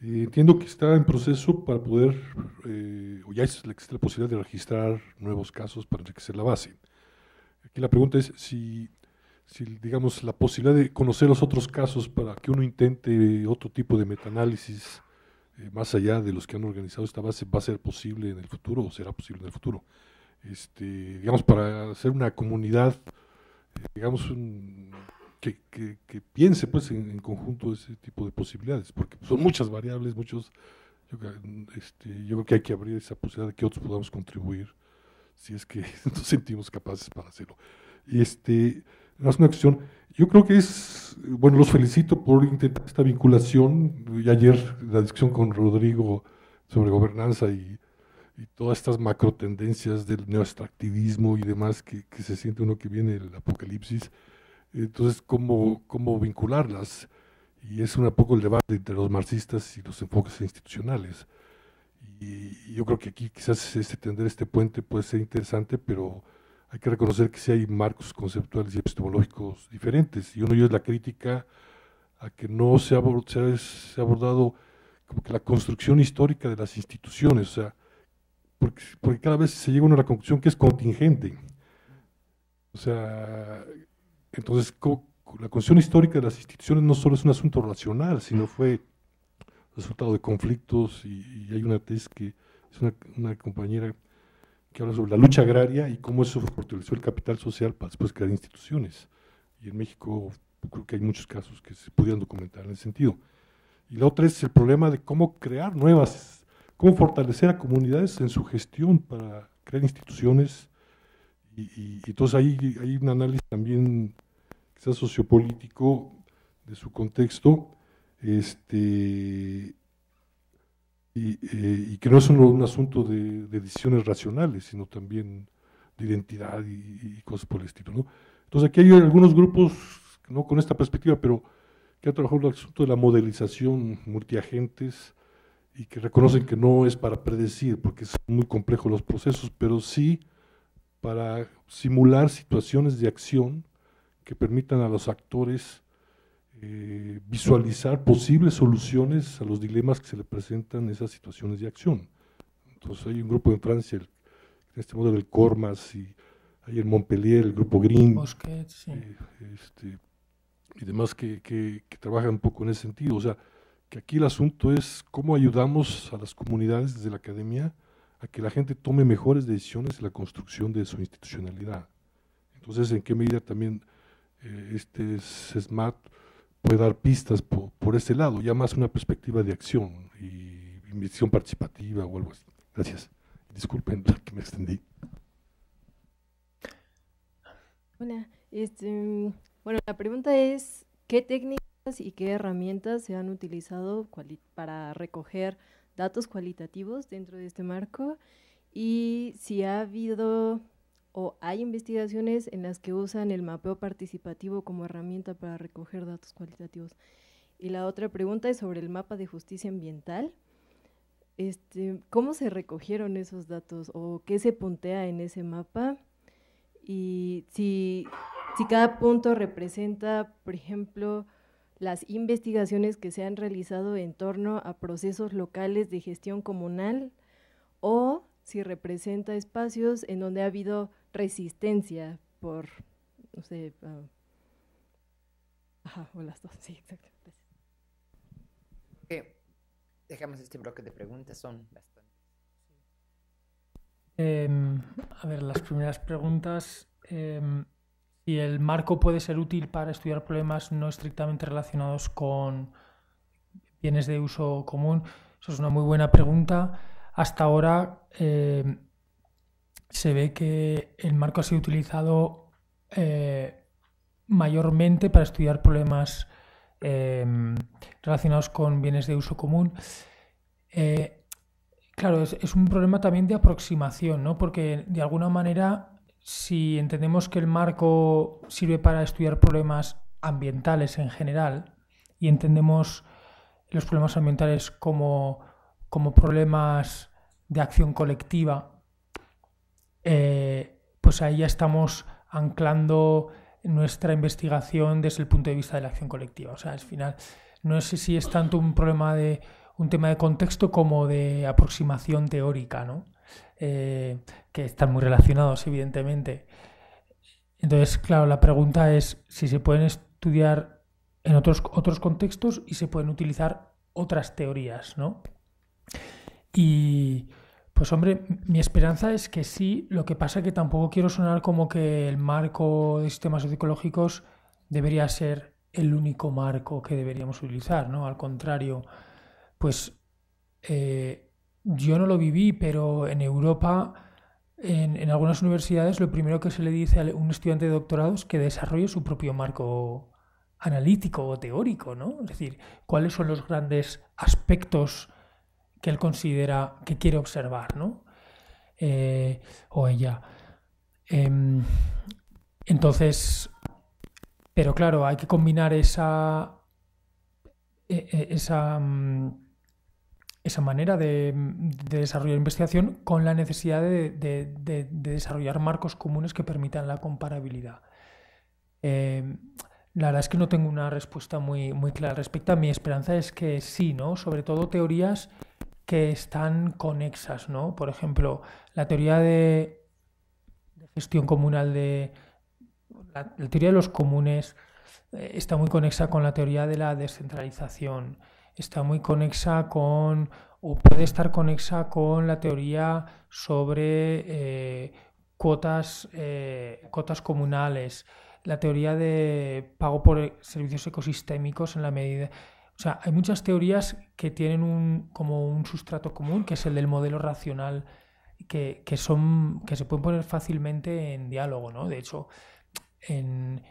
Eh, entiendo que está en proceso para poder, eh, o ya existe la, posibilidad de registrar nuevos casos para enriquecer la base. Aquí la pregunta es si, digamos, la posibilidad de conocer los otros casos para que uno intente otro tipo de metaanálisis eh, más allá de los que han organizado esta base va a ser posible en el futuro o será posible en el futuro. Este, digamos, para hacer una comunidad, digamos, un, que, piense pues en, conjunto ese tipo de posibilidades, porque son muchas variables, muchos, este, yo, creo que hay que abrir esa posibilidad de que otros podamos contribuir, si es que nos sentimos capaces para hacerlo. Y este, es una cuestión, yo creo que es, bueno, los felicito por intentar esta vinculación, y ayer la discusión con Rodrigo sobre gobernanza y, todas estas macro tendencias del neoextractivismo y demás que, que, se siente uno que viene el apocalipsis, entonces, ¿cómo, cómo vincularlas? Y es un poco el debate entre los marxistas y los enfoques institucionales. Y yo creo que aquí quizás este, tender este puente puede ser interesante, pero hay que reconocer que sí hay marcos conceptuales y epistemológicos diferentes. Y uno de es la crítica a que no se ha, se ha abordado como que la construcción histórica de las instituciones, o sea, porque, porque cada vez se llega a una conclusión que es contingente. O sea, entonces, la cuestión histórica de las instituciones no solo es un asunto racional, sino mm. fue resultado de conflictos y, hay una tesis que es una, compañera que habla sobre la lucha agraria y cómo eso fortaleció el capital social para después crear instituciones. Y en México creo que hay muchos casos que se pudieran documentar en ese sentido. Y la otra es el problema de cómo crear nuevas, cómo fortalecer a comunidades en su gestión para crear instituciones. Y, y entonces ahí hay un análisis también sociopolítico de su contexto, este, y, eh, que no es un, un asunto de, decisiones racionales, sino también de identidad y, cosas por el estilo. Entonces aquí hay algunos grupos, no con esta perspectiva, pero que han trabajado el asunto de la modelización multiagentes y que reconocen que no es para predecir, porque son muy complejos los procesos, pero sí para simular situaciones de acción que permitan a los actores eh, visualizar posibles soluciones a los dilemas que se le presentan en esas situaciones de acción. Entonces hay un grupo en Francia, el, en este modo del Cormas, y hay el Montpellier el grupo Green, eh, este, y demás que, que, que trabajan un poco en ese sentido. O sea, que aquí el asunto es cómo ayudamos a las comunidades desde la academia a que la gente tome mejores decisiones en la construcción de su institucionalidad. Entonces, en qué medida también eh, este SMART puede dar pistas por, este ese lado, ya más una perspectiva de acción y inversión participativa o algo así. Gracias. Disculpen que me extendí. Hola, este, bueno, la pregunta es, ¿qué técnicas y qué herramientas se han utilizado para recoger datos cualitativos dentro de este marco? Y si ha habido o hay investigaciones en las que usan el mapeo participativo como herramienta para recoger datos cualitativos. Y la otra pregunta es sobre el mapa de justicia ambiental. Este, ¿Cómo se recogieron esos datos o qué se puntea en ese mapa? Y si, si cada punto representa, por ejemplo, las investigaciones que se han realizado en torno a procesos locales de gestión comunal o si representa espacios en donde ha habido resistencia por, no sé, ah, o las dos, sí, dejamos este bloque de preguntas, son bastantes em, a ver, las primeras preguntas. ¿Y em, si el marco puede ser útil para estudiar problemas no estrictamente relacionados con bienes de uso común, eso es una muy buena pregunta. Hasta ahora eh, se ve que el marco ha sido utilizado eh, mayormente para estudiar problemas eh, relacionados con bienes de uso común. claro, es, es, un problema también de aproximación, ¿no? porque de alguna manera, si entendemos que el marco sirve para estudiar problemas ambientales en general y entendemos los problemas ambientales como como problemas de acción colectiva, eh, pues ahí ya estamos anclando nuestra investigación desde el punto de vista de la acción colectiva. O sea, al final, no sé si es tanto un problema de un tema de contexto como de aproximación teórica, ¿no? Eh, que están muy relacionados, evidentemente. Entonces, claro, la pregunta es si se pueden estudiar en otros, otros contextos y se pueden utilizar otras teorías, ¿no? Y pues hombre, mi esperanza es que sí, lo que pasa es que tampoco quiero sonar como que el marco de sistemas psicológicos debería ser el único marco que deberíamos utilizar, ¿no? Al contrario, pues eh, yo no lo viví, pero en Europa, en, en, algunas universidades, lo primero que se le dice a un estudiante de doctorado es que desarrolle su propio marco analítico o teórico, ¿no? Es decir, cuáles son los grandes aspectos que él considera que quiere observar, ¿no? Eh, o ella. Em, entonces, pero claro, hay que combinar esa, e, e, esa, mm, esa manera de, desarrollar investigación con la necesidad de, desarrollar marcos comunes que permitan la comparabilidad. Em, la verdad es que no tengo una respuesta muy, muy clara Respecto respecto. Mi esperanza es que sí, ¿no? Sobre todo teorías que están conexas, ¿no? Por ejemplo, la teoría de, gestión comunal de... La, teoría de los comunes eh, está muy conexa con la teoría de la descentralización, está muy conexa con... o puede estar conexa con la teoría sobre eh, cuotas, eh, cuotas comunales, la teoría de pago por servicios ecosistémicos en la medida o sea, hay muchas teorías que tienen un, como un sustrato común, que es el del modelo racional, que, son, que se pueden poner fácilmente en diálogo, ¿no? De hecho, en,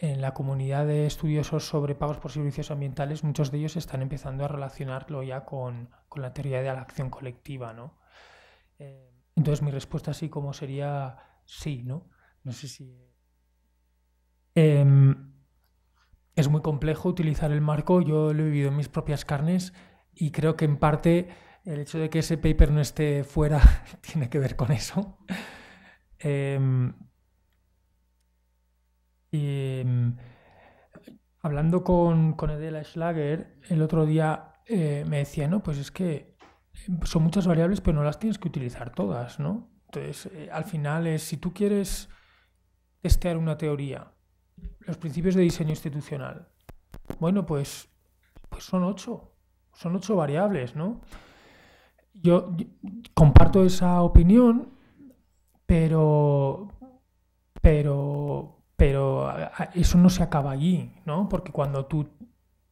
la comunidad de estudiosos sobre pagos por servicios ambientales, muchos de ellos están empezando a relacionarlo ya con, la teoría de la acción colectiva, ¿no? Eh, entonces mi respuesta así como sería sí, ¿no? No sé si... Em, es muy complejo utilizar el marco, yo lo he vivido en mis propias carnes y creo que en parte el hecho de que ese paper no esté fuera tiene que ver con eso. Em, em, hablando con, con, Edela Schlager, el otro día eh, me decía, no, pues es que son muchas variables, pero no las tienes que utilizar todas, ¿no? Entonces, eh, al final es, si tú quieres testear una teoría los principios de diseño institucional. Bueno, pues, pues son ocho. Son ocho variables, ¿no? Yo, comparto esa opinión, pero, pero, pero eso no se acaba allí, ¿no? Porque cuando tú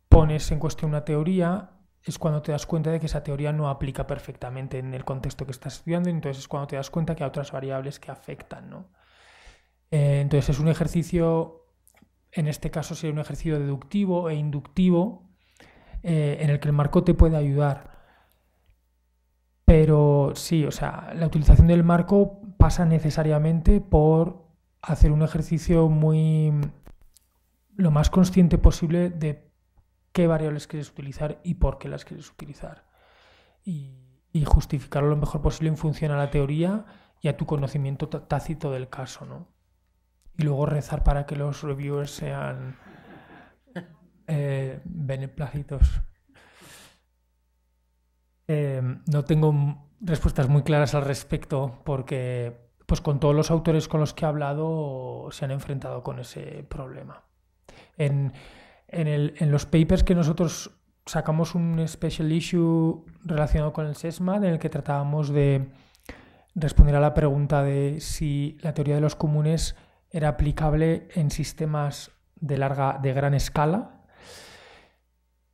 pones en cuestión una teoría, es cuando te das cuenta de que esa teoría no aplica perfectamente en el contexto que estás estudiando, entonces es cuando te das cuenta que hay otras variables que afectan, ¿no? Eh, entonces es un ejercicio en este caso sería un ejercicio deductivo e inductivo eh, en el que el marco te puede ayudar. Pero sí, o sea, la utilización del marco pasa necesariamente por hacer un ejercicio muy lo más consciente posible de qué variables quieres utilizar y por qué las quieres utilizar. Y, y justificarlo lo mejor posible en función a la teoría y a tu conocimiento tácito del caso, ¿no? y luego rezar para que los reviewers sean eh, beneplácitos. Eh, no tengo respuestas muy claras al respecto porque pues con todos los autores con los que he hablado se han enfrentado con ese problema. En, en, los papers que nosotros sacamos un special issue relacionado con el SESMA, en el que tratábamos de responder a la pregunta de si la teoría de los comunes era aplicable en sistemas de larga, de gran escala.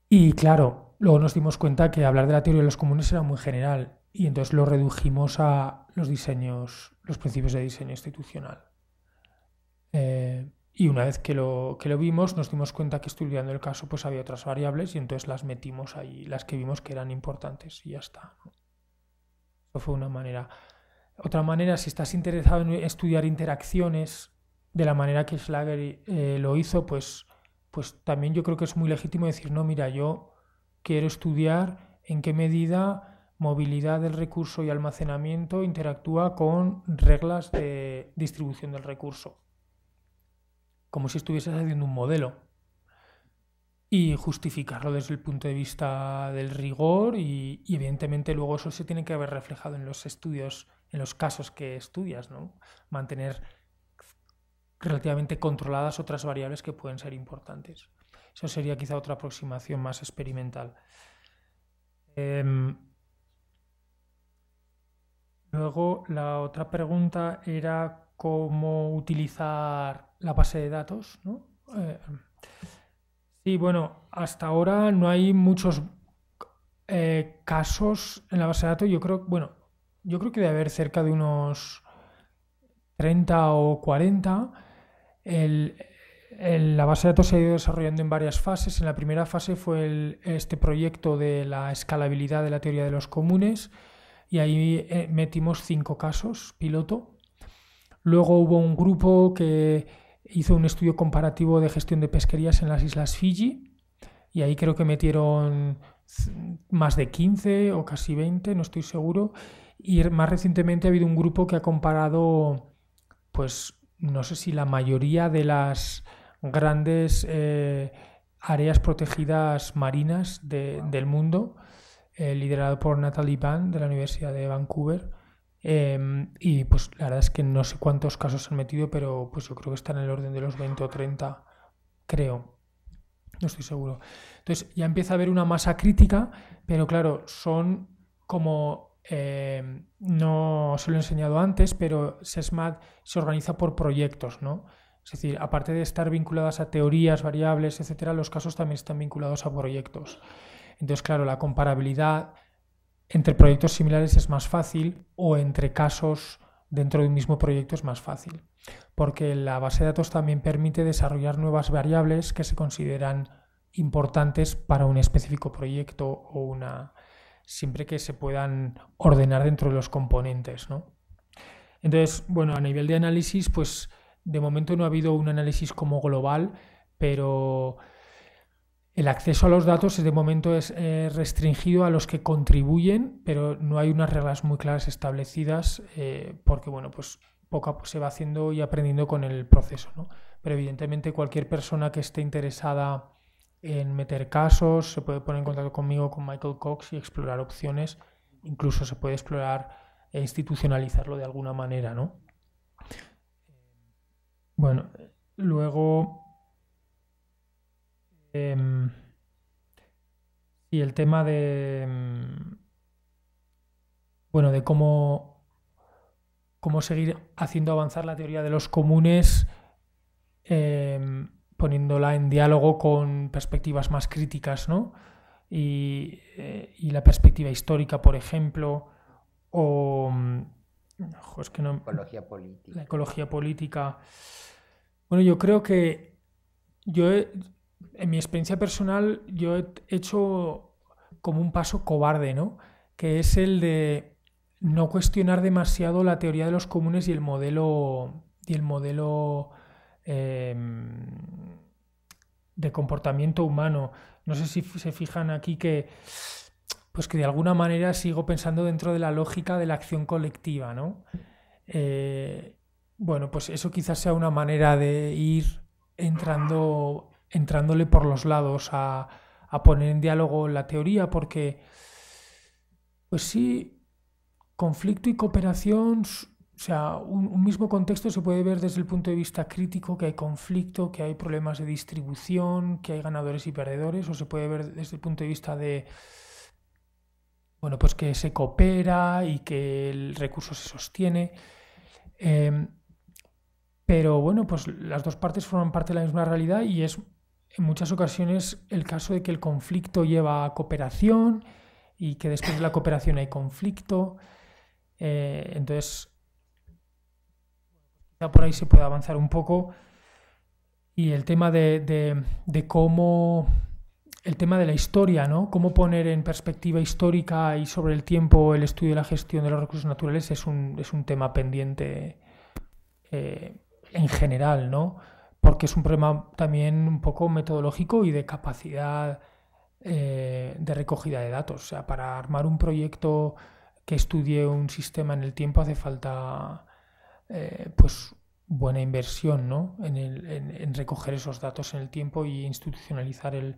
Y claro, luego nos dimos cuenta que hablar de la teoría de los comunes era muy general y entonces lo redujimos a los diseños, los principios de diseño institucional. Eh, y una vez que lo, vimos, nos dimos cuenta que estudiando el caso pues había otras variables y entonces las metimos ahí, las que vimos que eran importantes y ya está. Eso fue una manera. Otra manera, si estás interesado en estudiar interacciones de la manera que Schlager eh, lo hizo, pues, pues también yo creo que es muy legítimo decir, no, mira, yo quiero estudiar en qué medida movilidad del recurso y almacenamiento interactúa con reglas de distribución del recurso, como si estuvieses haciendo un modelo y justificarlo desde el punto de vista del rigor y, y evidentemente luego eso se tiene que haber reflejado en los estudios, en los casos que estudias, ¿no? Mantener relativamente controladas otras variables que pueden ser importantes. Eso sería quizá otra aproximación más experimental. Em, luego, la otra pregunta era cómo utilizar la base de datos. ¿no? Em, sí, bueno, hasta ahora no hay muchos eh, casos en la base de datos. Yo creo, bueno, yo creo que debe haber cerca de unos 30 o 40 la base de datos se ha ido desarrollando en varias fases. En la primera fase fue este proyecto de la escalabilidad de la teoría de los comunes y ahí eh, metimos cinco casos piloto. Luego hubo un grupo que hizo un estudio comparativo de gestión de pesquerías en las islas Fiji y ahí creo que metieron más de 15 o casi 20, no estoy seguro. Y más recientemente ha habido un grupo que ha comparado pues no sé si la mayoría de las grandes eh, áreas protegidas marinas del mundo, eh, liderado por Natalie Van de la Universidad de Vancouver. Em, y pues la verdad es que no sé cuántos casos se han metido, pero pues yo creo que están en el orden de los 20 o 30, creo. No estoy seguro. Entonces ya empieza a haber una masa crítica, pero claro, son como Em, no se lo he enseñado antes, pero SESMAD se organiza por proyectos, ¿no? Es decir, aparte de estar vinculadas a teorías, variables, etcétera, los casos también están vinculados a proyectos. Entonces, claro, la comparabilidad entre proyectos similares es más fácil o entre casos dentro de un mismo proyecto es más fácil, porque la base de datos también permite desarrollar nuevas variables que se consideran importantes para un específico proyecto o una, siempre que se puedan ordenar dentro de los componentes. ¿no? Entonces, bueno, a nivel de análisis, pues de momento no ha habido un análisis como global, pero el acceso a los datos de momento es eh, restringido a los que contribuyen, pero no hay unas reglas muy claras establecidas, eh, porque bueno, pues poco a poco se va haciendo y aprendiendo con el proceso. Pero evidentemente cualquier persona que esté interesada en meter casos, se puede poner en contacto conmigo, con Michael Cox y explorar opciones, incluso se puede explorar e institucionalizarlo de alguna manera, ¿no? Bueno, luego... Em, y el tema de... Em, bueno, de cómo, cómo seguir haciendo avanzar la teoría de los comunes. Em, poniéndola en diálogo con perspectivas más críticas, ¿no? Y, eh, la perspectiva histórica, por ejemplo, o... Mm, la ecología política. Bueno, yo creo que yo, en mi experiencia personal, yo he hecho como un paso cobarde, ¿no? Que es el de no cuestionar demasiado la teoría de los comunes y el modelo y el modelo Em, de comportamiento humano. No sé si se fijan aquí que, pues que de alguna manera sigo pensando dentro de la lógica de la acción colectiva, ¿no? Eh, bueno, pues eso quizás sea una manera de ir entrando, entrándole por los lados a, a poner en diálogo la teoría, porque, pues sí, conflicto y cooperación o sea, un, mismo contexto se puede ver desde el punto de vista crítico, que hay conflicto, que hay problemas de distribución, que hay ganadores y perdedores, o se puede ver desde el punto de vista de, bueno, pues que se coopera y que el recurso se sostiene. Em, pero bueno, pues las dos partes forman parte de la misma realidad y es en muchas ocasiones el caso de que el conflicto lleva a cooperación y que después de la cooperación hay conflicto. Eh, entonces, por ahí se puede avanzar un poco. Y el tema de, cómo el tema de la historia, ¿no? Cómo poner en perspectiva histórica y sobre el tiempo el estudio y la gestión de los recursos naturales es un, tema pendiente eh, en general, ¿no? Porque es un problema también un poco metodológico y de capacidad eh, de recogida de datos. O sea, para armar un proyecto que estudie un sistema en el tiempo hace falta eh, pues buena inversión en, recoger esos datos en el tiempo y institucionalizar el,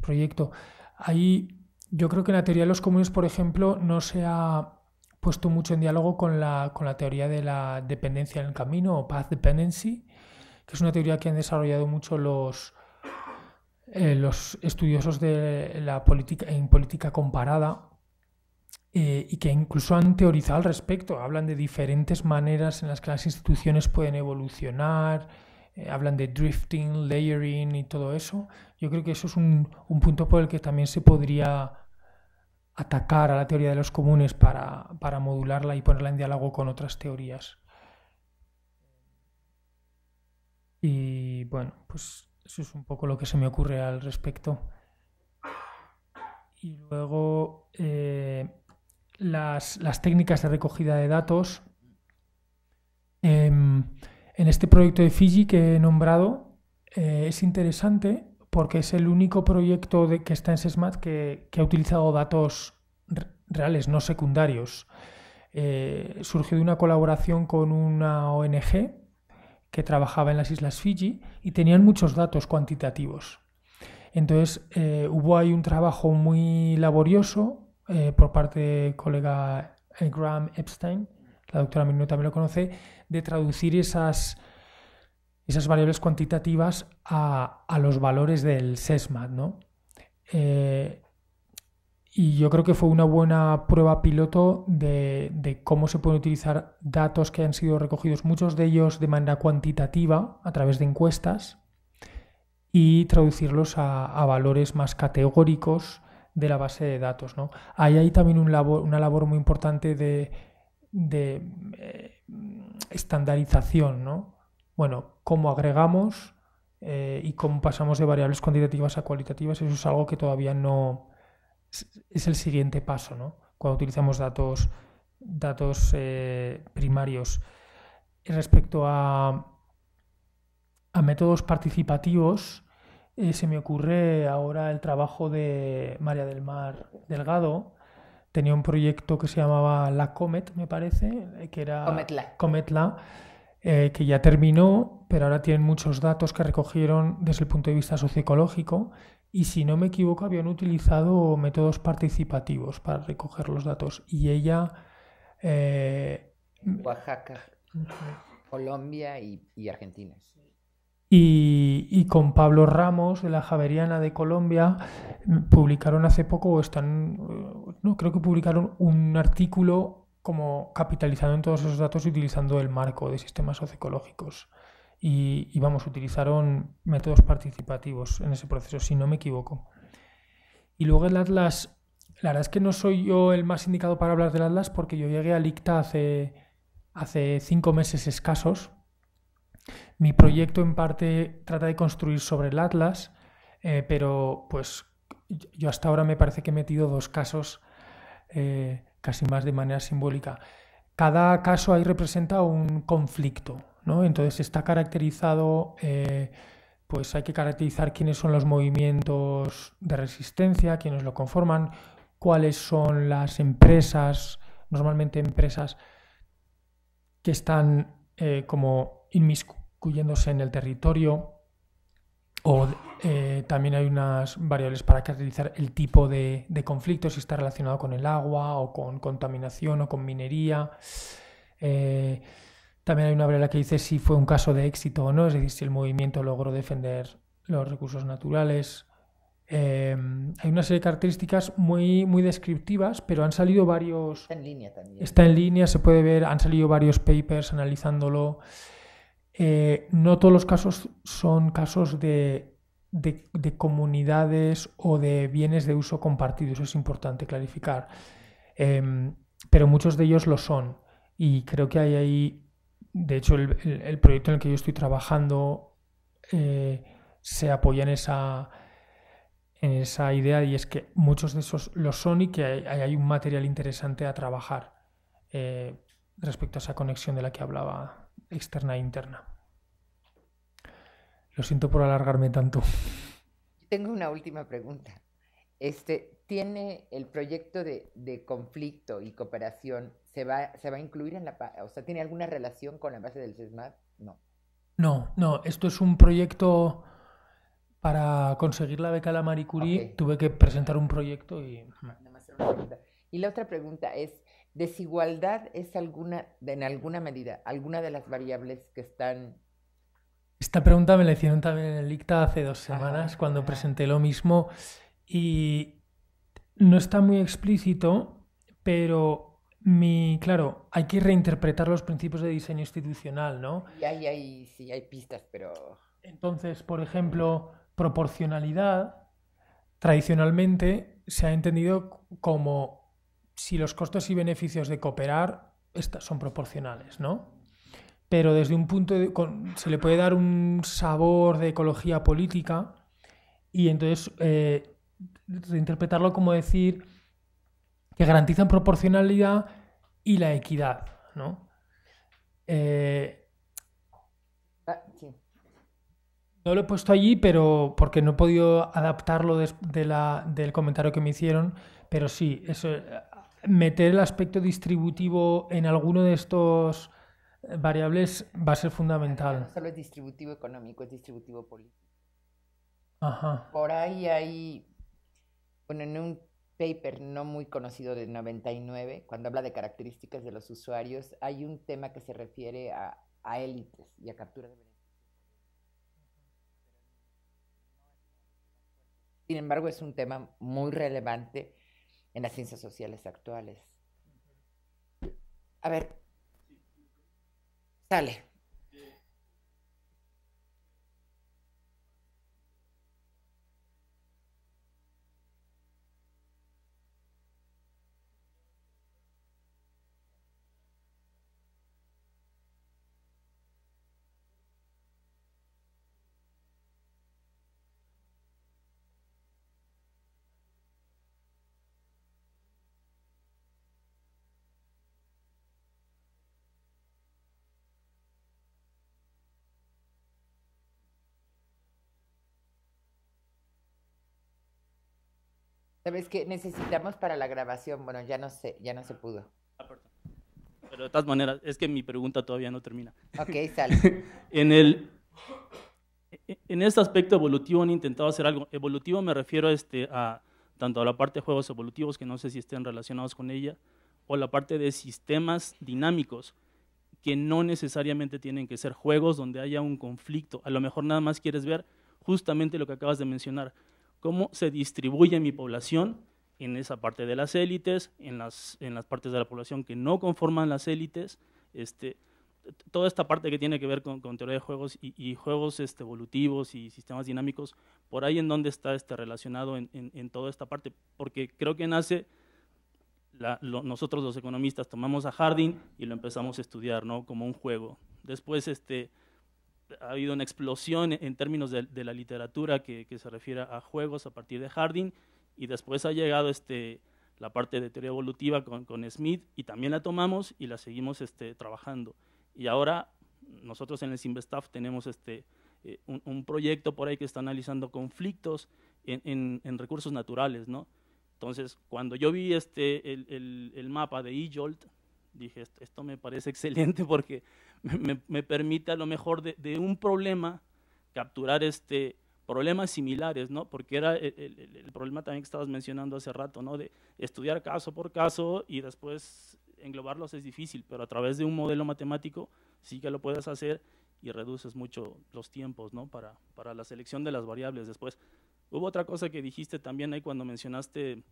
proyecto. Ahí yo creo que la teoría de los comunes, por ejemplo, no se ha puesto mucho en diálogo con la, teoría de la dependencia en el camino o path dependency, que es una teoría que han desarrollado mucho los, eh, los estudiosos de la política, en política comparada eh, y que incluso han teorizado al respecto. Hablan de diferentes maneras en las que las instituciones pueden evolucionar, eh, hablan de drifting, layering y todo eso. Yo creo que eso es un, punto por el que también se podría atacar a la teoría de los comunes para, modularla y ponerla en diálogo con otras teorías. Y bueno, pues eso es un poco lo que se me ocurre al respecto. Y luego, eh, las, técnicas de recogida de datos. Em, en este proyecto de Fiji que he nombrado eh, es interesante porque es el único proyecto de, que está en SESMAT que, ha utilizado datos reales, no secundarios. Eh, surgió de una colaboración con una ONG que trabajaba en las Islas Fiji y tenían muchos datos cuantitativos. Entonces eh, hubo ahí un trabajo muy laborioso eh, por parte del colega eh, Graham Epstein, la doctora minuta también lo conoce, de traducir esas, esas variables cuantitativas a, los valores del SESMAT, ¿no? Eh, y yo creo que fue una buena prueba piloto de, cómo se pueden utilizar datos que han sido recogidos, muchos de ellos de manera cuantitativa, a través de encuestas, y traducirlos a valores más categóricos de la base de datos. ¿no? Ahí también una labor muy importante de, eh, estandarización, ¿no? Bueno, cómo agregamos eh, y cómo pasamos de variables cuantitativas a cualitativas, eso es algo que todavía no es el siguiente paso, ¿no? Cuando utilizamos datos, datos eh, primarios. Respecto a, a métodos participativos, eh, se me ocurre ahora el trabajo de María del Mar Delgado. Tenía un proyecto que se llamaba La Comet, me parece, eh, que era Cometla, eh, que ya terminó, pero ahora tienen muchos datos que recogieron desde el punto de vista socioecológico y si no me equivoco habían utilizado métodos participativos para recoger los datos. Y ella... Oaxaca, Colombia y, y Argentina. Y, con Pablo Ramos de la Javeriana de Colombia publicaron hace poco, están, eh, no, creo que publicaron un artículo como capitalizando en todos esos datos y utilizando el marco de sistemas socioecológicos. Y, y, vamos, utilizaron métodos participativos en ese proceso, si no me equivoco. Y luego el Atlas, la verdad es que no soy yo el más indicado para hablar del Atlas porque yo llegué al ICTA hace, hace cinco meses escasos mi proyecto en parte trata de construir sobre el Atlas, eh, pero pues yo hasta ahora me parece que he metido dos casos eh, casi más de manera simbólica. Cada caso ahí representa un conflicto, ¿no? Entonces está caracterizado, eh, pues hay que caracterizar quiénes son los movimientos de resistencia, quiénes lo conforman, cuáles son las empresas, normalmente empresas que están como inmiscuyéndose en el territorio, o eh, también hay unas variables para caracterizar el tipo de, conflicto, si está relacionado con el agua o con contaminación o con minería. Eh, también hay una variable que dice si fue un caso de éxito o no, es decir, si el movimiento logró defender los recursos naturales. Eh, hay una serie de características muy, muy descriptivas, pero han salido varios... en línea también. Está en línea, se puede ver, han salido varios papers analizándolo. Eh, no todos los casos son casos de, comunidades o de bienes de uso compartido eso es importante clarificar. Em, pero muchos de ellos lo son. Y creo que hay ahí, de hecho, el, proyecto en el que yo estoy trabajando eh, se apoya en esa, en esa idea y es que muchos de esos lo son y que hay, hay un material interesante a trabajar eh, respecto a esa conexión de la que hablaba externa e interna. Lo siento por alargarme tanto. Tengo una última pregunta. Este, ¿Tiene el proyecto de, conflicto y cooperación, ¿se va, se va a incluir en la... O sea, ¿tiene alguna relación con la base del SESMAT? No. No, no, esto es un proyecto... Para conseguir la beca a la Marie Curie tuve que presentar un proyecto y... Y la otra pregunta es, Desigualdad es alguna, en alguna medida, alguna de las variables que están esta pregunta me la hicieron también en el ICTA hace dos ah, semanas cuando ah. presenté lo mismo y no está muy explícito, pero mi, claro, hay que reinterpretar los principios de diseño institucional, ¿no? Y hay, sí, hay pistas, pero... Entonces, por ejemplo, proporcionalidad tradicionalmente se ha entendido como si los costos y beneficios de cooperar son proporcionales, ¿no? Pero desde un punto de, se le puede dar un sabor de ecología política y entonces eh, reinterpretarlo como decir que garantizan proporcionalidad y la equidad, ¿no? Eh, ah, no lo he puesto allí, pero porque no he podido adaptarlo del comentario que me hicieron, pero sí, eso meter el aspecto distributivo en alguno de estos eh, variables va a ser fundamental. No solo es distributivo económico, es distributivo político. Por ahí hay, bueno, en un paper no muy conocido de 99, cuando habla de características de los usuarios, hay un tema que se refiere a, a élites y a captura de beneficios. Sin embargo, es un tema muy relevante en las ciencias sociales actuales. A ver, sale. ¿Sabes qué? Necesitamos para la grabación. Bueno, ya no sé, ya no se pudo. Ah, Pero de todas maneras, es que mi pregunta todavía no termina. Ok, sale. en el en este aspecto evolutivo han intentado hacer algo. Evolutivo me refiero a, este, a tanto a la parte de juegos evolutivos, que no sé si estén relacionados con ella, o la parte de sistemas dinámicos, que no necesariamente tienen que ser juegos donde haya un conflicto. A lo mejor nada más quieres ver justamente lo que acabas de mencionar cómo se distribuye mi población en esa parte de las élites, en las, en las partes de la población que no conforman las élites, este, toda esta parte que tiene que ver con, con teoría de juegos y, juegos este, evolutivos y sistemas dinámicos, por ahí en dónde está este, relacionado en, en, toda esta parte, porque creo que nace, la, nosotros los economistas tomamos a Harding y lo empezamos a estudiar ¿no? como un juego. Después, este, ha habido una explosión en términos de, la literatura que, se refiere a juegos a partir de Harding, y después ha llegado este, la parte de teoría evolutiva con, Smith, y también la tomamos y la seguimos este, trabajando. Y ahora nosotros en el SimbeStaff tenemos este, eh, un, proyecto por ahí que está analizando conflictos en, en, recursos naturales, ¿no? Entonces, cuando yo vi este, el, el, mapa de IJOLT, dije, esto, me parece excelente porque me, me permite a lo mejor de, de, un problema capturar este, problemas similares, ¿no? Porque era el, problema también que estabas mencionando hace rato, ¿no? De estudiar caso por caso y después englobarlos es difícil, pero a través de un modelo matemático sí que lo puedes hacer y reduces mucho los tiempos, ¿no? Para, para la selección de las variables después. Hubo otra cosa que dijiste también ahí cuando mencionaste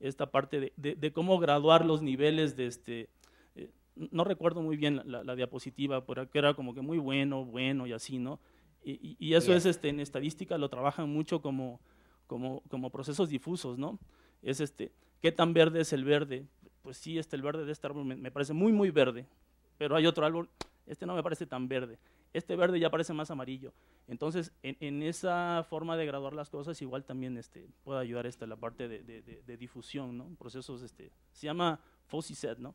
esta parte de, de, de cómo graduar los niveles de, este, no recuerdo muy bien la, diapositiva, pero era como que muy bueno, bueno y así, ¿no? Y, eso es, este, en estadística lo trabajan mucho como, como, procesos difusos, ¿no? Es, este, ¿qué tan verde es el verde? Pues sí, este, el verde de este árbol me, parece muy, muy verde, pero hay otro árbol, este no me parece tan verde, este verde ya parece más amarillo. Entonces, en, esa forma de graduar las cosas, igual también este, puede ayudar esta, la parte de, difusión, ¿no? Procesos, este, se llama set ¿no?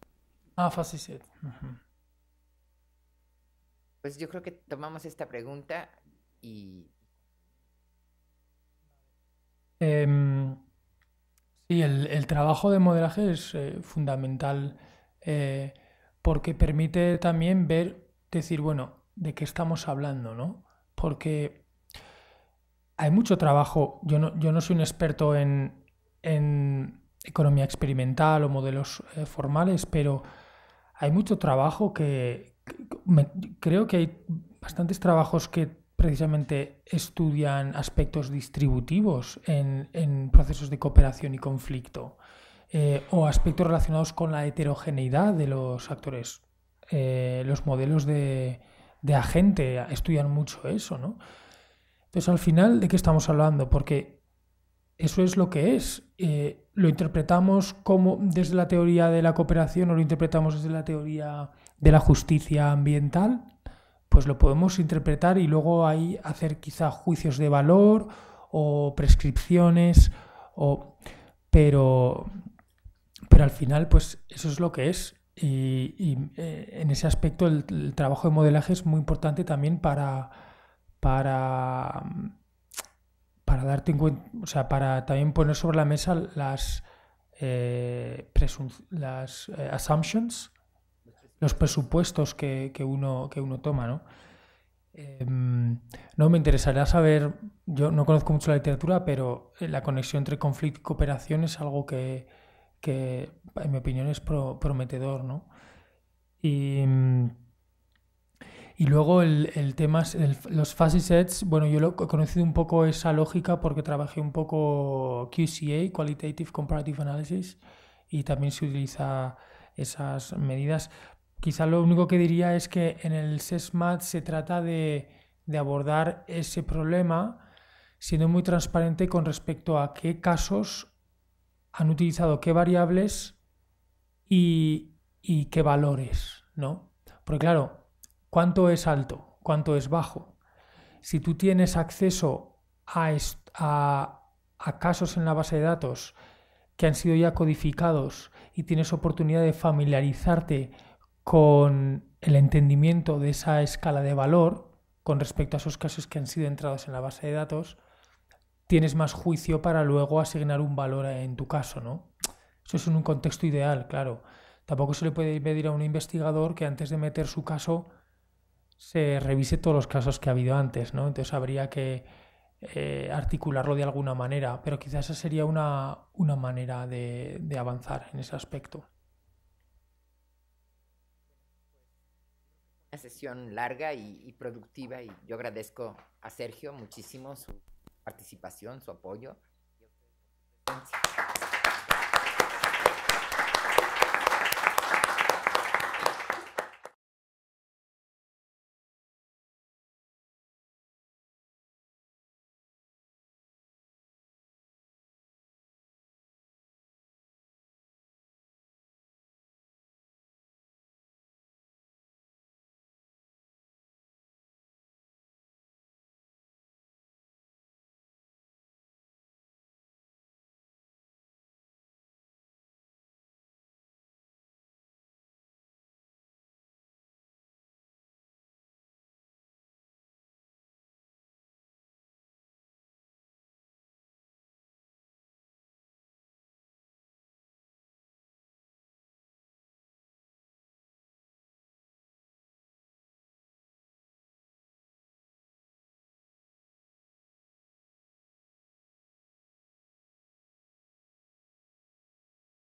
Ah, fase 7. Pues yo creo que tomamos esta pregunta y... Em, sí, el, trabajo de modelaje es eh, fundamental eh, porque permite también ver, decir, bueno, de qué estamos hablando, ¿no? Porque hay mucho trabajo. Yo no, yo no soy un experto en, economía experimental o modelos eh, formales, pero hay mucho trabajo que, creo que hay bastantes trabajos que precisamente estudian aspectos distributivos en, procesos de cooperación y conflicto eh, o aspectos relacionados con la heterogeneidad de los actores. Eh, los modelos de, agente estudian mucho eso, ¿no? Entonces, al final, ¿de qué estamos hablando? Porque eso es lo que es. Eh, lo interpretamos como desde la teoría de la cooperación o lo interpretamos desde la teoría de la justicia ambiental, pues lo podemos interpretar y luego ahí hacer quizá juicios de valor o prescripciones o pero pero al final pues eso es lo que es y, eh, en ese aspecto el, el, trabajo de modelaje es muy importante también para para para darte en cuenta, o sea, para también poner sobre la mesa las, eh, las eh, assumptions, los presupuestos que, uno, que uno toma, ¿no? Em, no me interesaría saber, yo no conozco mucho la literatura, pero la conexión entre conflicto y cooperación es algo que, que en mi opinión, es prometedor, ¿no? Y em, y luego el, tema, los fuzzy sets, bueno, yo lo, he conocido un poco esa lógica porque trabajé un poco QCA, Qualitative Comparative Analysis, y también se utiliza esas medidas. Quizás lo único que diría es que en el SESMAT se trata de, abordar ese problema siendo muy transparente con respecto a qué casos han utilizado qué variables y, y, qué valores, ¿no? Porque claro, ¿Cuánto es alto? ¿Cuánto es bajo? Si tú tienes acceso a, casos en la base de datos que han sido ya codificados y tienes oportunidad de familiarizarte con el entendimiento de esa escala de valor con respecto a esos casos que han sido entrados en la base de datos, tienes más juicio para luego asignar un valor eh, en tu caso, ¿no? Eso es en un contexto ideal, claro. Tampoco se le puede pedir a un investigador que antes de meter su caso se revise todos los casos que ha habido antes, ¿no? Entonces habría que eh, articularlo de alguna manera, pero quizás esa sería una, una manera de, avanzar en ese aspecto. Una sesión larga y, productiva y yo agradezco a Sergio muchísimo su participación, su apoyo.